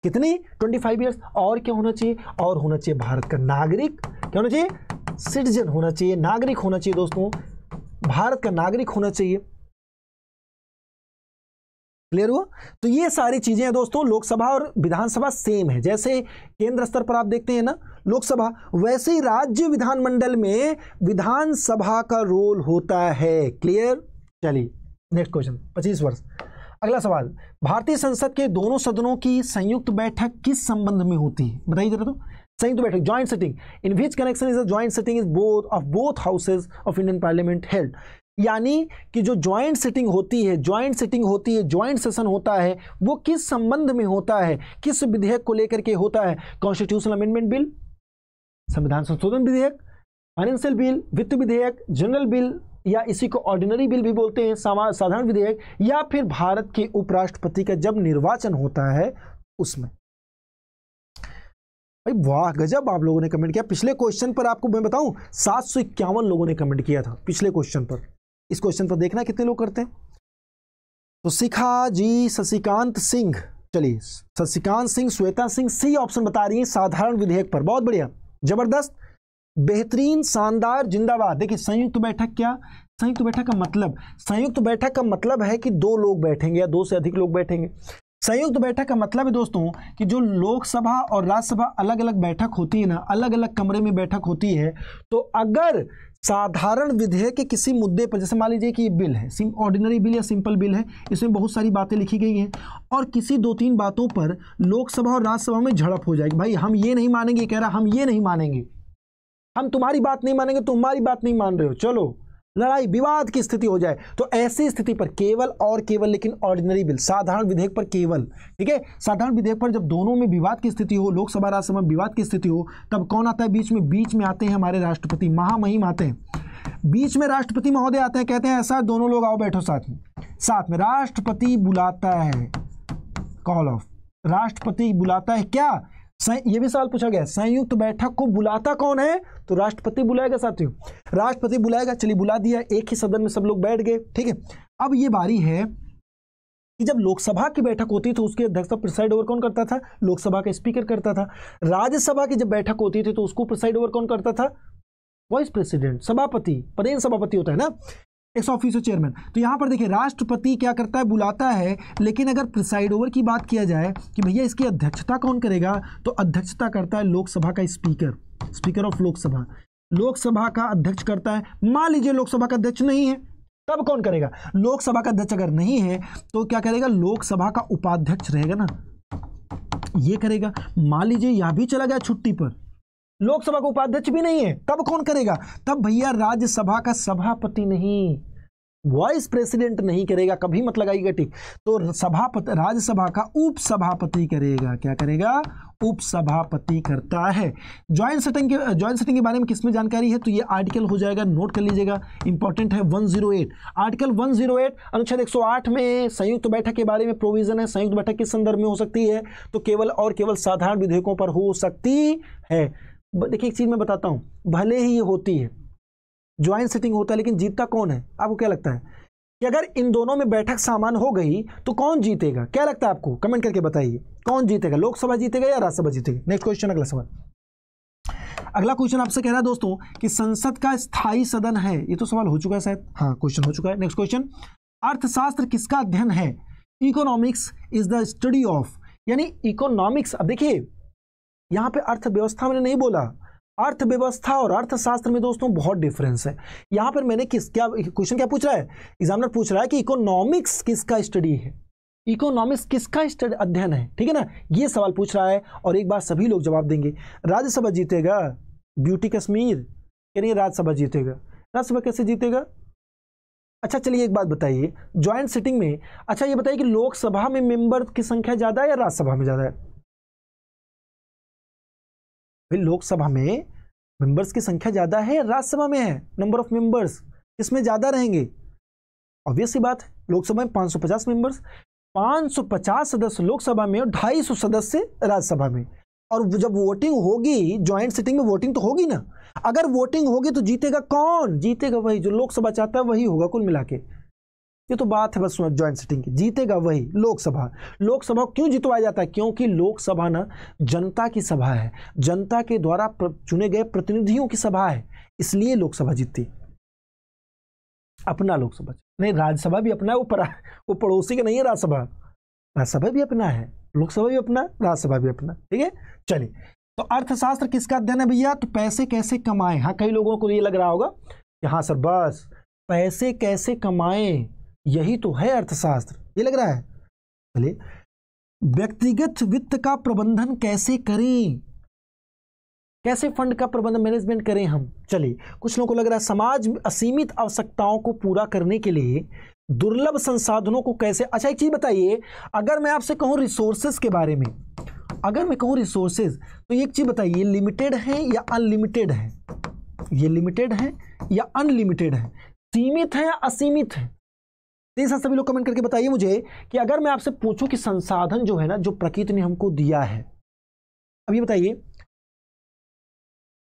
कितनी ट्वेंटी फाइव ईयर्स और क्या होना चाहिए और होना चाहिए भारत का नागरिक क्या होना चाहिए सिटीजन होना चाहिए नागरिक होना चाहिए दोस्तों भारत का नागरिक होना चाहिए क्लियर हुआ तो ये सारी चीजें हैं दोस्तों लोकसभा और विधानसभा सेम है जैसे केंद्र स्तर पर आप देखते हैं ना लोकसभा वैसे ही राज्य विधानमंडल में विधानसभा का रोल होता है क्लियर चलिए नेक्स्ट क्वेश्चन पच्चीस वर्ष अगला सवाल भारतीय संसद के दोनों सदनों की संयुक्त बैठक किस संबंध में होती है बताइए जरा तो संयुक्त बैठक joint sitting in which connection is a joint sitting is both of both houses of Indian parliament held यानी कि जो ज्वाइंट सिटिंग होती है ज्वाइंट सिटिंग होती है ज्वाइंट सेशन होता है वो किस संबंध में होता है किस विधेयक को लेकर के होता है कॉन्स्टिट्यूशनल अमेंडमेंट बिल संविधान संशोधन विधेयक फाइनेंशियल बिल वित्त विधेयक जनरल बिल या इसी को ऑर्डिनरी बिल भी बोलते हैं साधारण विधेयक या फिर भारत के उपराष्ट्रपति का जब निर्वाचन होता है उसमें भाई वाह गजब आप लोगों ने कमेंट किया पिछले क्वेश्चन पर आपको मैं बताऊं सात सौ इक्यावन लोगों ने कमेंट किया था पिछले क्वेश्चन पर इस क्वेश्चन पर देखना कितने लोग करते हैं तो शिखा जी शशिकांत सिंह चलिए शशिकांत सिंह श्वेता सिंह सी ऑप्शन बता रही है साधारण विधेयक पर बहुत बढ़िया जबरदस्त बेहतरीन शानदार जिंदाबाद देखिए संयुक्त तो बैठक क्या संयुक्त तो बैठक का मतलब संयुक्त तो बैठक का मतलब है कि दो लोग बैठेंगे या दो से अधिक लोग बैठेंगे संयुक्त बैठक का मतलब है दोस्तों कि जो लोकसभा और राज्यसभा अलग अलग बैठक होती है ना अलग अलग कमरे में बैठक होती है तो अगर साधारण विधेयक के किसी मुद्दे पर जैसे मान लीजिए कि ये बिल है सिम ऑर्डिनरी बिल या सिंपल बिल है इसमें बहुत सारी बातें लिखी गई हैं और किसी दो तीन बातों पर लोकसभा और राज्यसभा में झड़प हो जाएगी भाई हम ये नहीं मानेंगे कह रहा हम ये नहीं मानेंगे हम तुम्हारी बात नहीं मानेंगे तुम्हारी बात नहीं मान रहे हो चलो लड़ाई विवाद की स्थिति हो जाए तो ऐसी स्थिति पर केवल और केवल लेकिन ऑर्डिनरी बिल साधारण विधेयक पर केवल ठीक है साधारण विधेयक पर जब दोनों में विवाद की स्थिति हो लोकसभा राज्यसभा में विवाद की स्थिति हो तब कौन आता है बीच में बीच में आते हैं हमारे राष्ट्रपति महामहिम आते हैं बीच में राष्ट्रपति महोदय आते हैं कहते हैं ऐसा दोनों लोग आओ बैठो साथ में साथ में राष्ट्रपति बुलाता है कॉल ऑफ राष्ट्रपति बुलाता है क्या ये भी सवाल पूछा गया संयुक्त बैठक को बुलाता कौन है तो राष्ट्रपति बुलाएगा साथियों राष्ट्रपति बुलाएगा चलिए बुला दिया एक ही सदन में सब लोग बैठ गए ठीक है अब ये बारी है कि जब लोकसभा की बैठक होती थी तो उसकी अध्यक्षता प्रिसाइड ओवर कौन करता था लोकसभा का स्पीकर करता था राज्यसभा की जब बैठक होती थी तो उसको प्रिसाइड ओवर कौन करता था वाइस प्रेसिडेंट सभापति पदेन सभापति होता है ना एक्स ऑफिसो चेयरमैन तो यहाँ पर देखिए राष्ट्रपति क्या करता है बुलाता है लेकिन अगर प्रिसाइड ओवर की बात किया जाए कि भैया इसकी अध्यक्षता कौन करेगा तो अध्यक्षता करता है लोकसभा का speaker speaker of Lok Sabha Lok Sabha का अध्यक्ष करता है मान लीजिए लोकसभा का अध्यक्ष नहीं है तब कौन करेगा लोकसभा का अध्यक्ष अगर नहीं है तो क्या करेगा लोकसभा का उपाध्यक्ष रहेगा ना ये करेगा मान लीजिए यह भी चला गया छुट्टी पर लोकसभा का उपाध्यक्ष भी नहीं है तब कौन करेगा तब भैया राज्यसभा का सभापति नहीं वाइस प्रेसिडेंट नहीं करेगा कभी मत लगाइएगा ठीक तो सभापति राज्यसभा का उपसभापति करेगा क्या करेगा उपसभापति करता है ज्वाइंट सेटिंग के ज्वाइंट सेटिंग के बारे में किसमें जानकारी है तो ये आर्टिकल हो जाएगा नोट कर लीजिएगा इंपॉर्टेंट है 108 आर्टिकल 108 अनुच्छेद 108 में संयुक्त तो बैठक के बारे में प्रोविजन है संयुक्त तो बैठक किस संदर्भ में हो सकती है तो केवल और केवल साधारण विधेयकों पर हो सकती है देखिए एक चीज़ मैं बताता हूँ भले ही ये होती है ज्वाइंट सिटिंग होता है लेकिन जीतता कौन है आपको क्या लगता है कि अगर इन दोनों में बैठक सामान हो गई तो कौन जीतेगा क्या लगता है आपको कमेंट करके बताइए कौन जीतेगा लोकसभा जीतेगा या राज्यसभा जीतेगा नेक्स्ट क्वेश्चन अगला सवाल अगला क्वेश्चन आपसे कह रहा है दोस्तों कि संसद का स्थायी सदन है ये तो सवाल हो चुका है शायद हाँ क्वेश्चन हो चुका है नेक्स्ट क्वेश्चन अर्थशास्त्र किसका अध्ययन है economics is the study of यानी इकोनॉमिक्स अब देखिए यहाँ पे अर्थव्यवस्था मैंने नहीं बोला अर्थव्यवस्था और अर्थशास्त्र में दोस्तों बहुत डिफरेंस है यहाँ पर मैंने किस क्या क्वेश्चन क्या पूछ रहा है एग्जामिनर पूछ रहा है कि इकोनॉमिक्स किसका स्टडी है इकोनॉमिक्स किसका अध्ययन है ठीक है ना ये सवाल पूछ रहा है और एक बार सभी लोग जवाब देंगे राज्यसभा जीतेगा ब्यूटी कश्मीर यानी राज्यसभा जीतेगा राज्यसभा कैसे जीतेगा अच्छा चलिए एक बात बताइए ज्वाइंट सिटिंग में अच्छा ये बताइए कि लोकसभा में मेंबर की संख्या ज़्यादा है या राज्यसभा में ज़्यादा है भाई लोकसभा में मेंबर्स की संख्या ज़्यादा है राज्यसभा में है नंबर ऑफ मेंबर्स इसमें ज़्यादा रहेंगे ऑब्वियसली बात है लोकसभा में 550 मेंबर्स 550 सदस्य लोकसभा में और 250 सदस्य राज्यसभा में और जब वोटिंग होगी ज्वाइंट सिटिंग में वोटिंग तो होगी ना अगर वोटिंग होगी तो जीतेगा कौन जीतेगा वही जो लोकसभा चाहता है वही होगा कुल मिला के ये तो बात है बस ज्वाइंट सिटिंग की जीतेगा वही लोकसभा लोकसभा क्यों जितवाया जाता है क्योंकि लोकसभा ना जनता की सभा है जनता के द्वारा चुने गए प्रतिनिधियों की सभा है इसलिए लोकसभा जीतती अपना लोकसभा नहीं राज्यसभा भी अपना है वो परा वो पड़ोसी का नहीं है राज्यसभा राज्यसभा भी अपना है लोकसभा भी अपना राज्यसभा भी अपना ठीक है चलिए तो अर्थशास्त्र किसका अध्ययन है भैया तो पैसे कैसे कमाएं हाँ कई लोगों को ये लग रहा होगा कि हाँ सर बस पैसे कैसे कमाएं यही तो है अर्थशास्त्र ये लग रहा है चलिए व्यक्तिगत वित्त का प्रबंधन कैसे करें कैसे फंड का प्रबंध मैनेजमेंट करें हम चलिए कुछ लोगों को लग रहा है समाज असीमित आवश्यकताओं को पूरा करने के लिए दुर्लभ संसाधनों को कैसे अच्छा एक चीज़ बताइए अगर मैं आपसे कहूं रिसोर्सेज के बारे में अगर मैं कहूं रिसोर्सेज तो एक चीज़ बताइए लिमिटेड है या अनलिमिटेड है ये लिमिटेड है या अनलिमिटेड है सीमित है या असीमित है तो ये सभी लोग कमेंट करके बताइए मुझे कि अगर मैं आपसे पूछूं कि संसाधन जो है ना जो प्रकृति ने हमको दिया है अब ये बताइए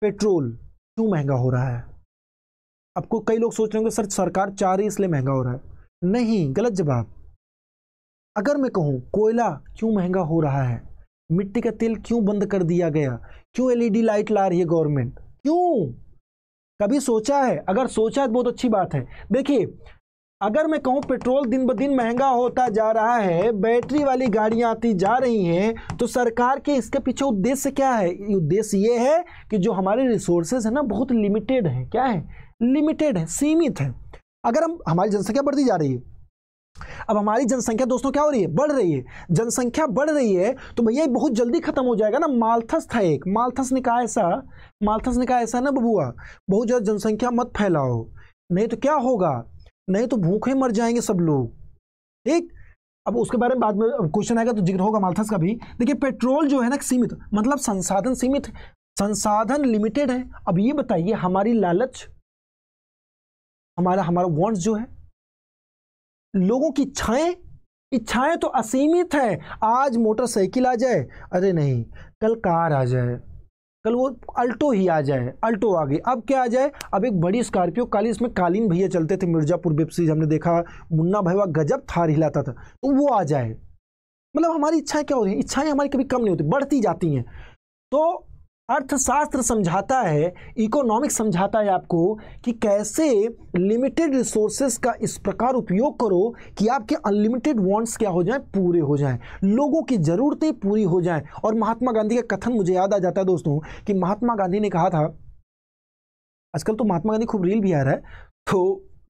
पेट्रोल क्यों महंगा हो रहा है आपको कई लोग सोच रहे होंगे सर सरकार चाह रही इसलिए महंगा हो रहा है नहीं गलत जवाब अगर मैं कहूँ कोयला क्यों महंगा हो रहा है मिट्टी का तेल क्यों बंद कर दिया गया क्यों एलईडी लाइट e ला रही है गवर्नमेंट क्यों कभी सोचा है अगर सोचा है तो बहुत अच्छी बात है देखिए अगर मैं कहूँ पेट्रोल दिन ब दिन महंगा होता जा रहा है बैटरी वाली गाड़ियाँ आती जा रही हैं तो सरकार के इसके पीछे उद्देश्य क्या है उद्देश्य ये है कि जो हमारे रिसोर्सेज हैं ना बहुत लिमिटेड हैं क्या है लिमिटेड है सीमित है अगर हम हमारी जनसंख्या बढ़ती जा रही है अब हमारी जनसंख्या दोस्तों क्या हो रही है बढ़ रही है जनसंख्या बढ़ रही है तो भैया ये बहुत जल्दी खत्म हो जाएगा ना मालथस था एक मालथस ने कहा ऐसा मालथस ने कहा ऐसा ना बबुआ बहुत ज़्यादा जनसंख्या मत फैलाओ नहीं तो क्या होगा नहीं तो भूखे मर जाएंगे सब लोग ठीक अब उसके बारे में बाद में क्वेश्चन आएगा तो जिक्र होगा मालथस का भी देखिए पेट्रोल जो है ना सीमित मतलब संसाधन सीमित संसाधन लिमिटेड है अब ये बताइए हमारी लालच हमारा हमारा वॉन्ट्स जो है लोगों की इच्छाएं इच्छाएं तो असीमित है आज मोटरसाइकिल आ जाए अरे नहीं कल कार आ जाए कल वो अल्टो ही आ जाए अल्टो आ गई अब क्या आ जाए अब एक बड़ी स्कॉर्पियो काली इसमें कालीन भैया चलते थे मिर्जापुर वेब सीरीज हमने देखा मुन्ना भैया गजब थार हिलाता था तो वो आ जाए मतलब हमारी इच्छाएं क्या होती हैं इच्छाएं हमारी कभी कम नहीं होती बढ़ती जाती हैं तो अर्थशास्त्र समझाता है इकोनॉमिक समझाता है आपको कि कैसे लिमिटेड रिसोर्सेज का इस प्रकार उपयोग करो कि आपके अनलिमिटेड वांट्स क्या हो जाएं पूरे हो जाएं लोगों की ज़रूरतें पूरी हो जाएं और महात्मा गांधी का कथन मुझे याद आ जाता है दोस्तों कि महात्मा गांधी ने कहा था आजकल तो महात्मा गांधी खूब रील भी आ रहा है तो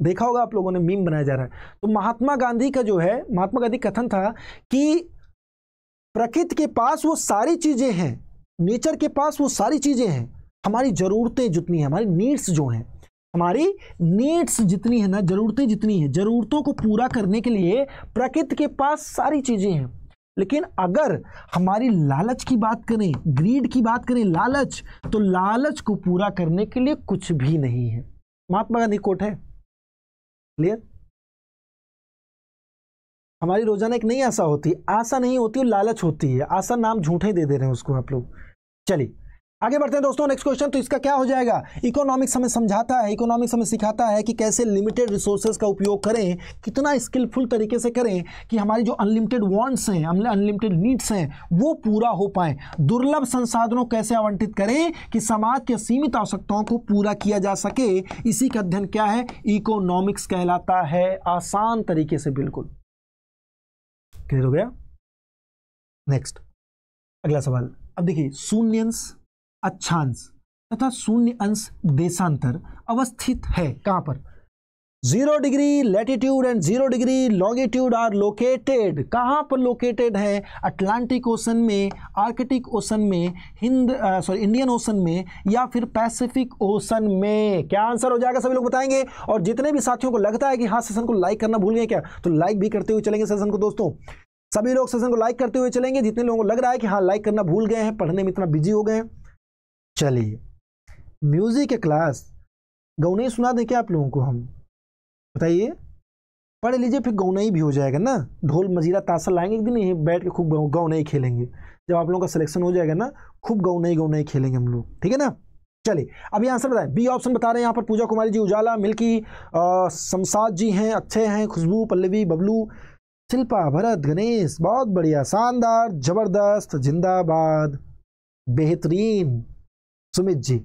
देखा होगा आप लोगों ने मीम बनाया जा रहा है तो महात्मा गांधी का जो है महात्मा गांधी कथन था कि प्रकृति के पास वो सारी चीज़ें हैं नेचर के पास वो सारी चीज़ें हैं हमारी ज़रूरतें जितनी हैं हमारी नीड्स जो हैं हमारी नीड्स जितनी है ना ज़रूरतें जितनी हैं ज़रूरतों को पूरा करने के लिए प्रकृति के पास सारी चीज़ें हैं लेकिन अगर हमारी लालच की बात करें ग्रीड की बात करें लालच तो लालच को पूरा करने के लिए कुछ भी नहीं है महात्मा गांधी कोट है क्लियर हमारी रोजाना एक नहीं आशा होती आशा नहीं होती लालच होती है आशा नाम झूठे दे दे रहे हैं उसको आप लोग चलिए आगे बढ़ते हैं दोस्तों नेक्स्ट क्वेश्चन तो इसका क्या हो जाएगा इकोनॉमिक्स हमें समझाता है इकोनॉमिक्स हमें सिखाता है कि कैसे लिमिटेड रिसोर्सेज का उपयोग करें कितना स्किलफुल तरीके से करें कि हमारी जो अनलिमिटेड वांट्स हैं अनलिमिटेड नीड्स हैं वो पूरा हो पाए दुर्लभ संसाधनों कैसे आवंटित करें कि समाज के सीमित आवश्यकताओं को पूरा किया जा सके इसी का अध्ययन क्या है इकोनॉमिक्स कहलाता है आसान तरीके से बिल्कुल क्लियर हो गया नेक्स्ट अगला सवाल अब देखिए शून्यंश अच्छांश तथा शून्य अंश देशांतर अवस्थित है कहां पर zero degree latitude and zero degree longitude are located कहाँ पर लोकेटेड है अटलांटिक ओशन में आर्कटिक ओशन में हिंद सॉरी इंडियन ओशन में या फिर पैसिफिक ओशन में क्या आंसर हो जाएगा सभी लोग बताएंगे और जितने भी साथियों को लगता है कि हाँ सेशन को लाइक करना भूल गए क्या तो लाइक भी करते हुए चलेंगे सेशन को दोस्तों सभी लोग सेशन को लाइक करते हुए चलेंगे जितने लोगों को लग रहा है कि हाँ लाइक करना भूल गए हैं पढ़ने में इतना बिजी हो गए हैं चलिए म्यूजिक के क्लास गौनई सुना दें क्या आप लोगों को हम बताइए पढ़ लीजिए फिर गौनई भी हो जाएगा ना ढोल मजीरा ताशा लाएंगे एक दिन यहीं बैठ के खूब गौनई खेलेंगे जब आप लोगों का सिलेक्शन हो जाएगा ना खूब गौनई गौनई खेलेंगे हम लोग ठीक है ना चलिए अभी आंसर बताएं बी ऑप्शन बता रहे हैं यहाँ पर पूजा कुमारी जी उजाला मिल्की शमसाद जी हैं अच्छे हैं खुशबू पल्लवी बबलू शिल्पा भरत गणेश बहुत बढ़िया शानदार जबरदस्त जिंदाबाद बेहतरीन सुमित जी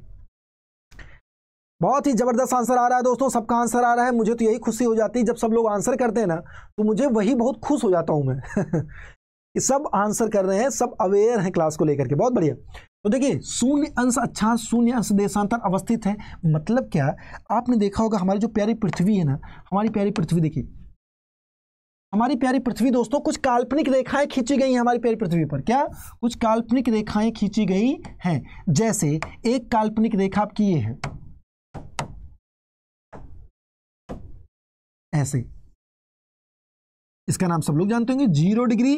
बहुत ही जबरदस्त आंसर आ रहा है दोस्तों सबका आंसर आ रहा है मुझे तो यही खुशी हो जाती है जब सब लोग आंसर करते हैं ना तो मुझे वही बहुत खुश हो जाता हूं मैं कि सब आंसर कर रहे हैं सब अवेयर हैं क्लास को लेकर के बहुत बढ़िया तो देखिए शून्य अंश अच्छा शून्य अंश देशांतर अवस्थित है मतलब क्या आपने देखा होगा हमारी जो प्यारी पृथ्वी है ना हमारी प्यारी पृथ्वी देखिए हमारी प्यारी पृथ्वी दोस्तों कुछ काल्पनिक रेखाएं खींची गई हैं हमारी प्यारी पृथ्वी पर क्या कुछ काल्पनिक रेखाएं खींची गई हैं जैसे एक काल्पनिक रेखा आपकी ये है ऐसे इसका नाम सब लोग जानते होंगे जीरो डिग्री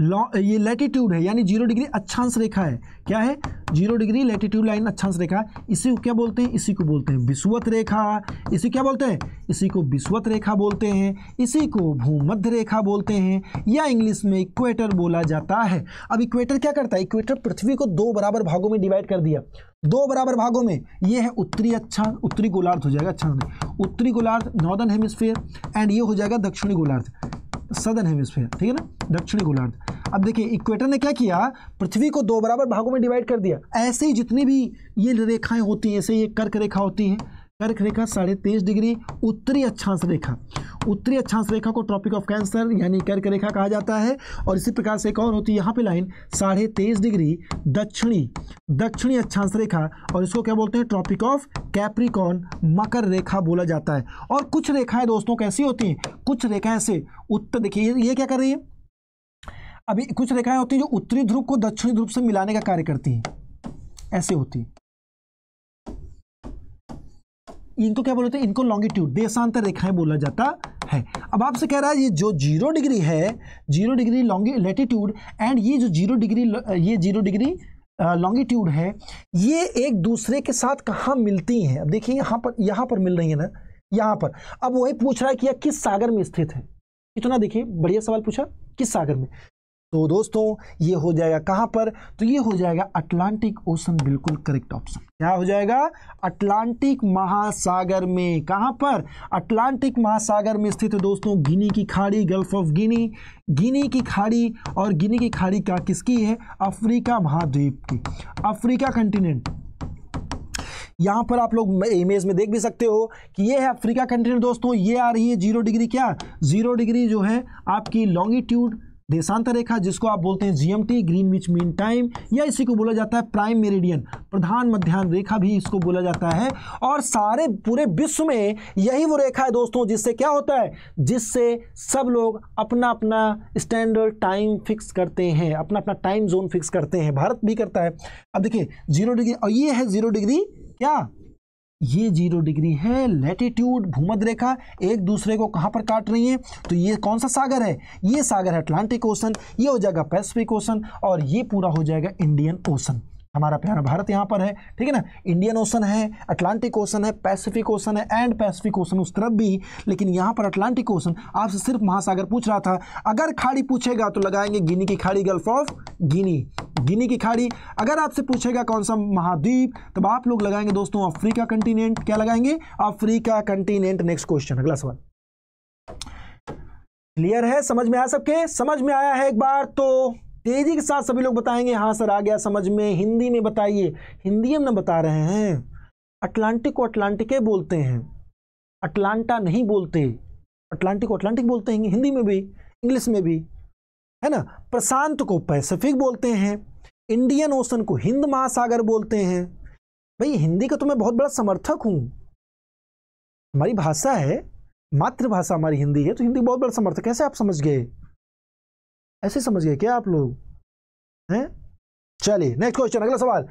ये लेटीट्यूड है यानी जीरो डिग्री अच्छांश रेखा है क्या है जीरो डिग्री लेटीट्यूड लाइन अच्छांश रेखा इसी को क्या बोलते हैं इसी को बोलते हैं विश्वत रेखा इसी क्या बोलते हैं इसी को विश्वत रेखा बोलते हैं इसी को भूमध्य रेखा बोलते हैं या इंग्लिश में इक्वेटर बोला जाता है अब इक्वेटर क्या करता है इक्वेटर पृथ्वी को दो बराबर भागों में डिवाइड कर दिया दो बराबर भागों में ये है उत्तरी अच्छा उत्तरी गोलार्ध हो जाएगा अच्छा उत्तरी गोलार्ध नॉर्दर्न हेमिस्फीयर एंड ये हो जाएगा दक्षिणी गोलार्ध सदन हेमिस्फेयर ठीक है ना दक्षिणी गोलार्ध अब देखिए इक्वेटर ने क्या किया पृथ्वी को दो बराबर भागों में डिवाइड कर दिया ऐसे ही जितनी भी ये रेखाएं होती हैं ऐसे ये कर्क रेखा होती है कर्क रेखा साढ़े तेईस डिग्री उत्तरी अक्षांश रेखा उत्तरी अक्षांश रेखा को ट्रॉपिक ऑफ कैंसर यानी कर्क रेखा कहा जाता है और इसी प्रकार से एक और होती है यहाँ पे लाइन साढ़े तेईस डिग्री दक्षिणी दक्षिणी अक्षांश रेखा और इसको क्या बोलते हैं ट्रॉपिक ऑफ कैप्रिकॉन मकर रेखा बोला जाता है और कुछ रेखाएं दोस्तों कैसी होती हैं कुछ रेखाएं ऐसे उत्तर देखिए ये क्या कर रही है अभी कुछ रेखाएं होती हैं जो उत्तरी ध्रुव को दक्षिणी ध्रुव से मिलाने का कार्य करती हैं ऐसे होती हैं इनको क्या बोलते हैं इनको लॉन्गिट्यूड देशांतर रेखाएं बोला जाता है अब आपसे कह रहा है ये जो जीरो डिग्री है जीरो डिग्री लॉन्गी लेटीट्यूड एंड ये जो जीरो डिग्री ये जीरो डिग्री लॉन्गिट्यूड है ये एक दूसरे के साथ कहाँ मिलती हैं अब देखिए यहाँ पर यहाँ पर मिल रही है ना यहाँ पर अब वही पूछ रहा है कि यह किस सागर में स्थित है इतना देखिए बढ़िया सवाल पूछा किस सागर में तो दोस्तों ये हो जाएगा कहाँ पर तो ये हो जाएगा अटलांटिक ओशन बिल्कुल करेक्ट ऑप्शन क्या हो जाएगा अटलांटिक महासागर में कहां पर अटलांटिक महासागर में स्थित है दोस्तों गिनी की खाड़ी गल्फ ऑफ गिनी गिनी की खाड़ी और गिनी की खाड़ी क्या किसकी है अफ्रीका महाद्वीप की अफ्रीका कंटिनेंट यहाँ पर आप लोग इमेज में देख भी सकते हो कि ये है अफ्रीका कंटिनेंट दोस्तों ये आ रही है जीरो डिग्री क्या जीरो डिग्री जो है आपकी लॉन्गिट्यूड देशांतर रेखा जिसको आप बोलते हैं GMT Greenwich mean time या इसी को बोला जाता है प्राइम मेरिडियन प्रधान मध्यान्ह रेखा भी इसको बोला जाता है और सारे पूरे विश्व में यही वो रेखा है दोस्तों जिससे क्या होता है जिससे सब लोग अपना अपना स्टैंडर्ड टाइम फिक्स करते हैं अपना अपना टाइम जोन फिक्स करते हैं भारत भी करता है अब देखिए जीरो डिग्री और ये है जीरो डिग्री क्या ये जीरो डिग्री है लेटीट्यूड भूमध रेखा एक दूसरे को कहाँ पर काट रही है तो ये कौन सा सागर है ये सागर है अटलांटिक ओशन ये हो जाएगा पैसिफिक ओशन और ये पूरा हो जाएगा इंडियन ओशन हमारा प्यारा भारत यहाँ पर है ठीक है ना इंडियन ओशन है अटलांटिक ओशन है पैसिफिक ओशन है एंड पैसिफिक ओशन उस तरफ भी लेकिन यहाँ पर अटलांटिक ओशन आपसे सिर्फ महासागर पूछ रहा था अगर खाड़ी पूछेगा तो लगाएंगे गिनी की खाड़ी गल्फ ऑफ गिनी गिनी की खाड़ी अगर आपसे पूछेगा कौन सा महाद्वीप तब आप लोग लगाएंगे दोस्तों अफ्रीका कंटिनेंट क्या लगाएंगे अफ्रीका कंटिनेंट नेक्स्ट क्वेश्चन अगला सवाल क्लियर है समझ में आया सबके समझ में आया है एक बार तो तेजी के साथ सभी लोग बताएंगे हाँ सर आ गया समझ में हिंदी में बताइए हिंदी हम ना बता रहे हैं अटलांटिक को अटलांटिके बोलते हैं अटलांटा नहीं बोलते अटलांटिक को अटलांटिक बोलते हैं हिंदी में भी इंग्लिश में भी है ना प्रशांत को पैसिफिक बोलते हैं इंडियन ओशन को हिंद महासागर बोलते हैं भाई हिंदी का तो मैं बहुत बड़ा समर्थक हूँ हमारी भाषा है मातृभाषा हमारी हिंदी है तो हिंदी बहुत बड़ा समर्थक कैसे आप समझ गए ऐसे समझ गए क्या आप लोग हैं चलिए नेक्स्ट क्वेश्चन अगला सवाल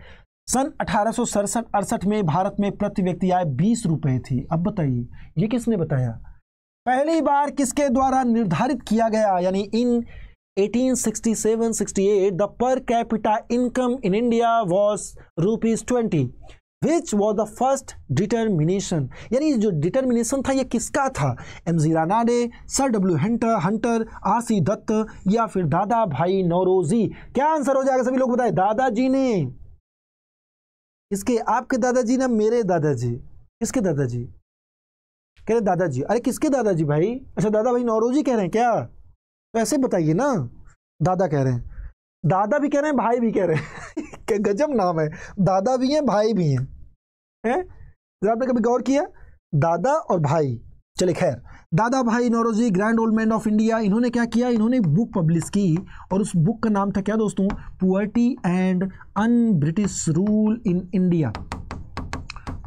सन अठारह अड़सठ में भारत में प्रति व्यक्ति आय बीस रुपए थी अब बताइए ये किसने बताया पहली बार किसके द्वारा निर्धारित किया गया यानी in 1867-68 the per capita income in India was rupees twenty which was the first determination यानी जो डिटर्मिनेशन था ये किसका था M G Ranade sir W Hunter Hunter R C Dutt या फिर दादा भाई नौरोजी क्या आंसर हो जाएगा सभी लोग बताए दादाजी ने इसके आपके दादाजी ना मेरे दादाजी किसके दादाजी कह रहे दादाजी अरे किसके दादाजी भाई अच्छा दादा भाई नौरोजी कह रहे हैं क्या तो ऐसे बताइए ना दादा कह रहे हैं दादा भी कह रहे हैं भाई भी कह रहे हैं गजब नाम है दादा भी हैं भाई भी हैं हैं जरा आपने कभी गौर किया दादा और भाई चले खैर Dadabhai Naoroji grand man of India इन्होंने क्या किया इन्होंने बुक पब्लिश की और उस बुक का नाम था क्या दोस्तों poverty and un British rule in India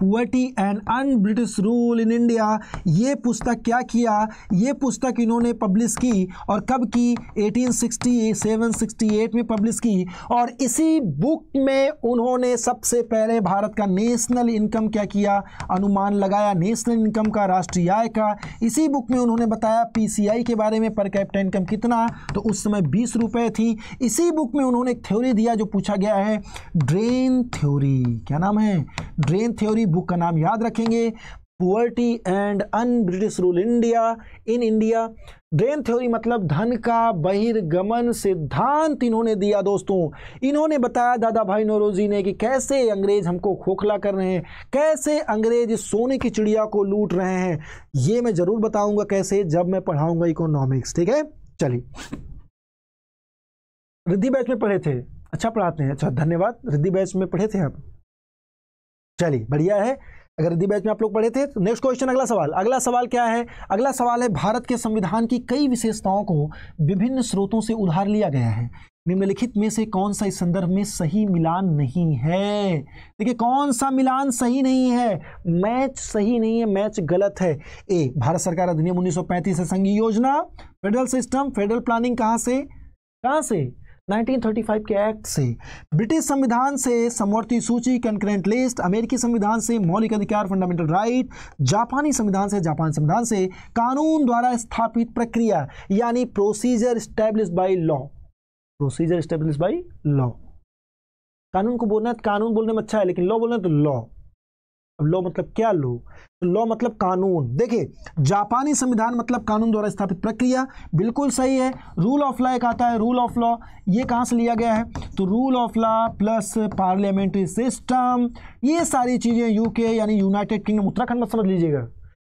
poverty and un British rule in India ये पुस्तक क्या किया ये पुस्तक इन्होंने पब्लिश की और कब की 1867 68 में पब्लिश की और इसी बुक में उन्होंने सबसे पहले भारत का नेशनल इनकम क्या किया अनुमान लगाया नेशनल इनकम का राष्ट्रीय आय का इसी बुक में उन्होंने बताया पी के बारे में पर कैप्टन इनकम कितना तो उस समय बीस रुपये थी इसी बुक में उन्होंने एक थ्योरी दिया जो पूछा गया है ड्रेन थ्योरी क्या नाम है ड्रेन थ्योरी बुक का नाम याद रखेंगे poverty and un British rule India in India drain theory मतलब धन का बहिर्गमन सिद्धांत इन्होंने दिया दोस्तों इन्होंने बताया दादा भाई नौरोजी ने कि कैसे अंग्रेज हमको खोखला कर रहे हैं कैसे अंग्रेज सोने की चिड़िया को लूट रहे हैं ये मैं जरूर बताऊंगा कैसे जब मैं पढ़ाऊंगा इकोनॉमिक्स ठीक है चलिए रिद्धि बैच में पढ़े थे अच्छा पढ़ाते हैं अच्छा धन्यवाद रिद्धि बैच में पढ़े थे आप चलिए बढ़िया है अगर हिंदी बैच में आप लोग पढ़े थे तो नेक्स्ट क्वेश्चन अगला सवाल अगला सवाल क्या है अगला सवाल है भारत के संविधान की कई विशेषताओं को विभिन्न स्रोतों से उधार लिया गया है निम्नलिखित में से कौन सा इस संदर्भ में सही मिलान नहीं है देखिए कौन सा मिलान सही नहीं है मैच सही नहीं है मैच गलत है ए भारत सरकार अधिनियम 1935 से संघीय योजना फेडरल सिस्टम फेडरल प्लानिंग कहां से कहां से 1935 के एक्ट से ब्रिटिश संविधान से समवर्ती सूची कंक्रेंट लिस्ट अमेरिकी संविधान से मौलिक अधिकार फंडामेंटल राइट जापानी संविधान से जापान संविधान से कानून द्वारा स्थापित प्रक्रिया यानी procedure establish by law procedure establish by law कानून को बोलना तो कानून बोलने में अच्छा है लेकिन लॉ बोलना तो लॉ अब लॉ मतलब क्या लो तो लॉ मतलब कानून देखिए जापानी संविधान मतलब कानून द्वारा स्थापित प्रक्रिया बिल्कुल सही है रूल ऑफ लॉ एक आता है रूल ऑफ लॉ ये कहाँ से लिया गया है तो rule of law plus parliamentary system ये सारी चीज़ें यूके यानी यूनाइटेड किंगडम उत्तराखंड में समझ लीजिएगा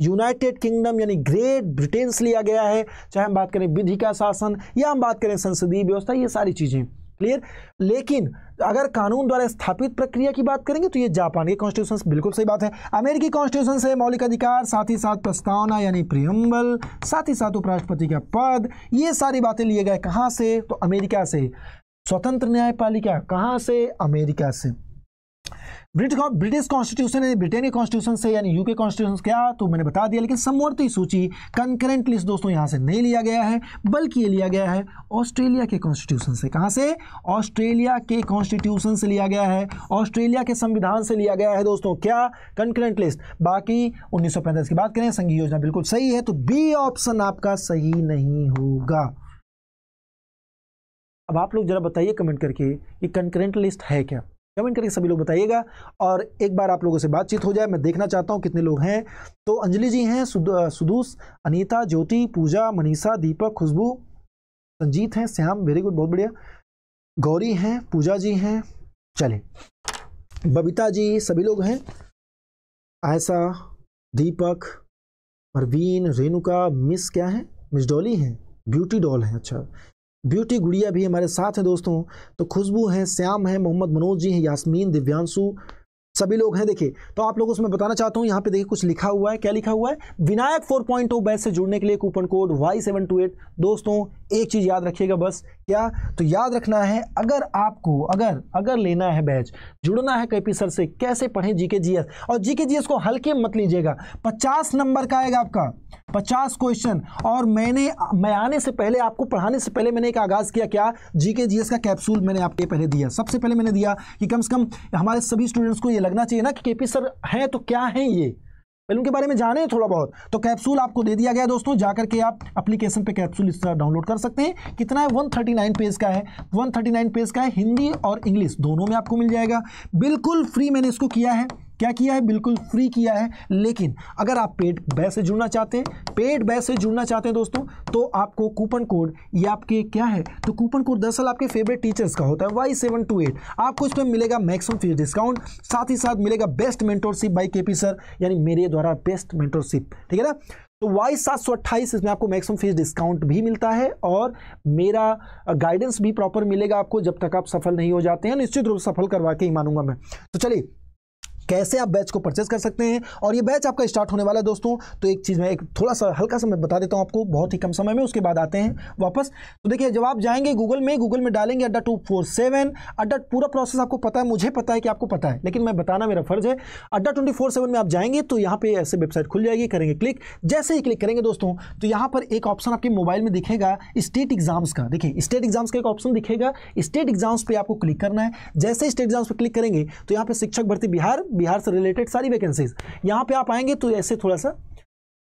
यूनाइटेड किंगडम यानी ग्रेट ब्रिटेन से लिया गया है चाहे हम बात करें विधि का शासन या हम बात करें संसदीय व्यवस्था ये सारी चीज़ें क्लियर लेकिन अगर कानून द्वारा स्थापित प्रक्रिया की बात करेंगे तो ये जापान के कॉन्स्टिट्यूशन बिल्कुल सही बात है अमेरिकी कॉन्स्टिट्यूशन से मौलिक अधिकार साथ ही साथ प्रस्तावना यानी प्रियम्बल साथ ही साथ उपराष्ट्रपति का पद ये सारी बातें लिए गए कहाँ से तो अमेरिका से स्वतंत्र न्यायपालिका कहाँ से अमेरिका से ब्रिटिश ब्रिटिश कॉन्स्टिट्यूशन यानी ब्रिटेनिक कॉन्स्टिट्यूशन से यानी यूके कॉन्स्टिट्यूशन क्या तो मैंने बता दिया लेकिन समवर्ती सूची कंकरेंट लिस्ट दोस्तों यहाँ से नहीं लिया गया है बल्कि ये लिया गया है ऑस्ट्रेलिया के कॉन्स्टिट्यूशन से कहां से ऑस्ट्रेलिया के कॉन्स्टिट्यूशन से लिया गया है ऑस्ट्रेलिया के संविधान से लिया गया है दोस्तों क्या कंकरेंट लिस्ट बाकी उन्नीस की बात करें संघीय योजना बिल्कुल सही है तो बी ऑप्शन आपका सही नहीं होगा अब आप लोग जरा बताइए कमेंट करके कि कंकरेंट लिस्ट है क्या कमेंट करके सभी लोग बताइएगा और एक बार आप लोगों से बातचीत हो जाए मैं देखना चाहता हूँ कितने लोग हैं तो अंजलि जी हैं सुदूस अनीता ज्योति पूजा मनीषा दीपक खुशबू संजीत हैं श्याम वेरी गुड बहुत बढ़िया गौरी हैं पूजा जी हैं चले बबीता जी सभी लोग हैं आयसा दीपक परवीन रेणुका मिस क्या है मिस डॉली हैं ब्यूटी डॉल हैं अच्छा ब्यूटी गुड़िया भी हमारे साथ हैं दोस्तों तो खुशबू हैं श्याम हैं मोहम्मद मनोज जी हैं यास्मीन दिव्यांशु सभी लोग हैं देखिए तो आप लोगों को मैं बताना चाहता हूँ यहाँ पे देखिए कुछ लिखा हुआ है क्या लिखा हुआ है विनायक फोर पॉइंट बैच से जुड़ने के लिए coupon code Y seven two eight दोस्तों एक चीज़ याद रखिएगा बस क्या तो याद रखना है अगर आपको अगर अगर लेना है बैच जुड़ना है कैपी सर से कैसे पढ़ें जीके जीएस और जीके जीएस को हल्के मत लीजिएगा पचास नंबर का आएगा आपका पचास क्वेश्चन और मैंने मैं आने से पहले आपको पढ़ाने से पहले मैंने एक आगाज़ किया क्या जीके जीएस का कैप्सूल मैंने आपके पहले दिया सबसे पहले मैंने दिया कि कम से कम हमारे सभी स्टूडेंट्स को ये लगना चाहिए ना कि के सर हैं तो क्या हैं ये पहले उनके बारे में जाने थोड़ा बहुत तो कैप्सूल आपको दे दिया गया दोस्तों जाकर के आप एप्लीकेशन पे कैप्सूल तरह डाउनलोड कर सकते हैं कितना है 139 पेज का है 139 पेज का है हिंदी और इंग्लिश दोनों में आपको मिल जाएगा बिल्कुल फ्री मैंने इसको किया है क्या किया है बिल्कुल फ्री किया है लेकिन अगर आप पेड बैच से जुड़ना चाहते हैं पेड बैच से जुड़ना चाहते हैं दोस्तों तो आपको कूपन कोड ये आपके क्या है तो कूपन कोड दरअसल आपके फेवरेट टीचर्स का होता है वाई सेवन टू एट आपको इस पर मिलेगा मैक्सिमम फीस डिस्काउंट साथ ही साथ मिलेगा best mentorship by K P sir यानी मेरे द्वारा बेस्ट मेंटोरशिप ठीक है ना तो वाई सात सौ अट्ठाईस इसमें आपको मैक्सिमम फीस डिस्काउंट भी मिलता है और मेरा गाइडेंस भी प्रॉपर मिलेगा आपको जब तक आप सफल नहीं हो जाते हैं निश्चित रूप से सफल करवा के ही मानूंगा मैं तो चलिए कैसे आप बैच को परचेज कर सकते हैं और ये बैच आपका स्टार्ट होने वाला है दोस्तों तो एक चीज़ में एक थोड़ा सा हल्का सा मैं बता देता हूँ आपको बहुत ही कम समय में उसके बाद आते हैं वापस तो देखिए जब आप जाएंगे गूगल में गूगल में डालेंगे अड्डा टू फोर सेवन अड्डा पूरा प्रोसेस आपको पता है मुझे पता है कि आपको पता है लेकिन मैं बताना मेरा फर्ज है अड्डा ट्वेंटी फोर सेवन में आप जाएंगे तो यहाँ पर ऐसे वेबसाइट खुल जाएगी करेंगे क्लिक जैसे ही क्लिक करेंगे दोस्तों तो यहाँ पर एक ऑप्शन आपके मोबाइल में दिखेगा स्टेट एग्जाम्स का देखिए स्टेट एग्जाम्स का एक ऑप्शन दिखेगा स्टेट एग्जाम्स पर आपको क्लिक करना है जैसे स्टेट एग्जाम्स पर क्लिक करेंगे तो यहाँ पर शिक्षक भर्ती बिहार बिहार से रिलेटेड सारी वैकेंसीज यहाँ पे आप आएंगे तो ऐसे थोड़ा सा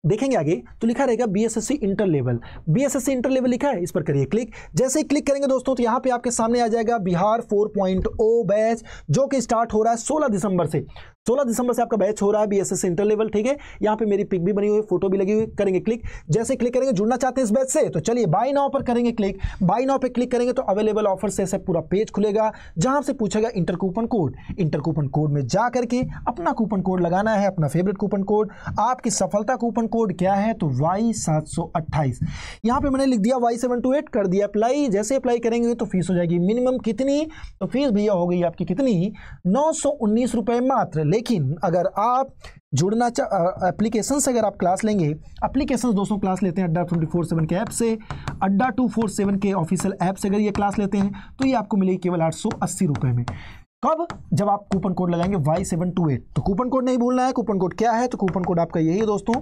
देखेंगे आगे तो लिखा रहेगा B S S C inter level B S S C inter level लिखा है इस पर करिए क्लिक जैसे ही क्लिक करेंगे दोस्तों तो यहाँ पे आपके सामने आ जाएगा बिहार 4.0 बैच जो कि स्टार्ट हो रहा है 16 दिसंबर से सोलह दिसंबर से आपका बैच हो रहा है बीएसएस इंटर लेवल ठीक है यहाँ पे मेरी पिक भी बनी हुई फोटो भी लगी हुई करेंगे क्लिक जैसे क्लिक करेंगे जुड़ना चाहते हैं इस बैच से तो चलिए बाई नाव पर करेंगे क्लिक बाई नाव पे क्लिक करेंगे तो अवेलेबल ऑफर से ऐसे पूरा पेज खुलेगा जहां से पूछेगा enter coupon code enter coupon code में जा करके अपना कूपन कोड लगाना है अपना फेवरेट कूपन कोड आपकी सफलता कूपन कोड क्या है तो वाई सात सौ अट्ठाईस यहाँ पे मैंने लिख दिया वाई सेवन टू एट कर दिया अप्लाई जैसे अप्लाई करेंगे तो फीस हो जाएगी मिनिमम कितनी तो फीस भैया हो गई आपकी कितनी नौ सौ उन्नीस रुपए मात्र लेकिन अगर आप जुड़ना चाह एप्लीकेशन से अगर आप क्लास लेंगे एप्लीकेशन दोस्तों क्लास लेते हैं अड्डा ट्वेंटी फोर सेवन के ऐप से अड्डा टू फोर सेवन के ऑफिशियल ऐप से अगर ये क्लास लेते हैं तो ये आपको मिलेगी केवल आठ सौ अस्सी रुपये में कब जब आप कूपन कोड लगाएंगे वाई सेवन टू एट तो कूपन कोड नहीं भूलना है कूपन कोड क्या है तो कूपन कोड आपका यही है दोस्तों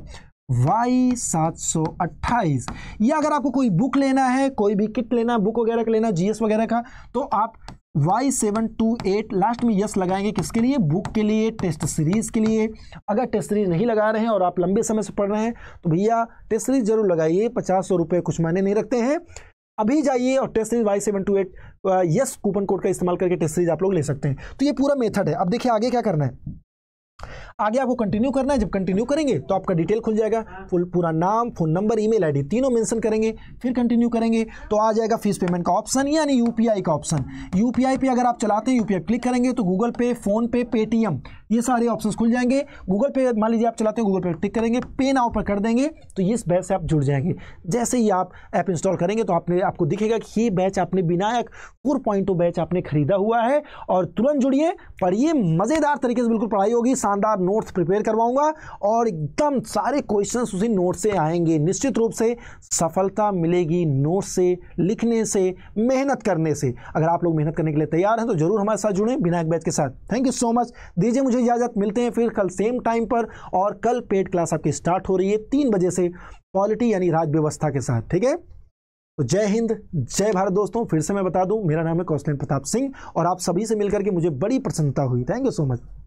वाई सात सौ अट्ठाईस या अगर आपको कोई बुक लेना है कोई भी किट लेना बुक वगैरह का लेना जीएस वगैरह का तो आप Y seven two eight last में यस लगाएंगे किसके लिए बुक के लिए टेस्ट सीरीज के लिए अगर टेस्ट सीरीज नहीं लगा रहे हैं और आप लंबे समय से पढ़ रहे हैं तो भैया टेस्ट सीरीज जरूर लगाइए पचास सौ रुपये कुछ मायने नहीं रखते हैं अभी जाइए और test series Y seven two eight yes coupon code का इस्तेमाल करके टेस्ट सीरीज आप लोग ले सकते हैं तो ये पूरा मेथड है अब देखिए आगे क्या करना है आगे आपको कंटिन्यू करना है जब कंटिन्यू करेंगे तो आपका डिटेल खुल जाएगा फुल हाँ। पूरा नाम फोन नंबर ईमेल आईडी तीनों मेंशन करेंगे फिर कंटिन्यू करेंगे तो आ जाएगा फीस पेमेंट का ऑप्शन यानी यूपीआई का ऑप्शन यूपीआई पे अगर आप चलाते हैं यूपीआई क्लिक करेंगे तो गूगल पे फोन पे पेटीएम ये सारे ऑप्शन खुल जाएंगे गूगल पे मान लीजिए आप चलाते हो गूगल पे टिक करेंगे पे नाउ पर कर देंगे तो ये इस बैच से आप जुड़ जाएंगे जैसे ही आप ऐप इंस्टॉल करेंगे तो आपने आपको दिखेगा कि ये बैच आपने बिना एक फोर पॉइंट बैच आपने खरीदा हुआ है और तुरंत जुड़िए पढ़िए मज़ेदार तरीके से बिल्कुल पढ़ाई होगी शानदार नोट्स प्रिपेयर करवाऊंगा और एकदम सारे क्वेश्चन उसी नोट से आएंगे निश्चित रूप से सफलता मिलेगी नोट से लिखने से मेहनत करने से अगर आप लोग मेहनत करने के लिए तैयार हैं तो जरूर हमारे साथ जुड़ें बिना एक बैच के साथ थैंक यू सो मच दीजिए मुझे इजाज़त मिलते हैं फिर कल सेम टाइम पर और कल पेड क्लास आपकी स्टार्ट हो रही है तीन बजे से पॉलिटी यानी राज व्यवस्था के साथ ठीक है तो जय हिंद जय भारत दोस्तों फिर से मैं बता दूं मेरा नाम है कौशलेन प्रताप सिंह और आप सभी से मिलकर के मुझे बड़ी प्रसन्नता हुई थैंक यू सो मच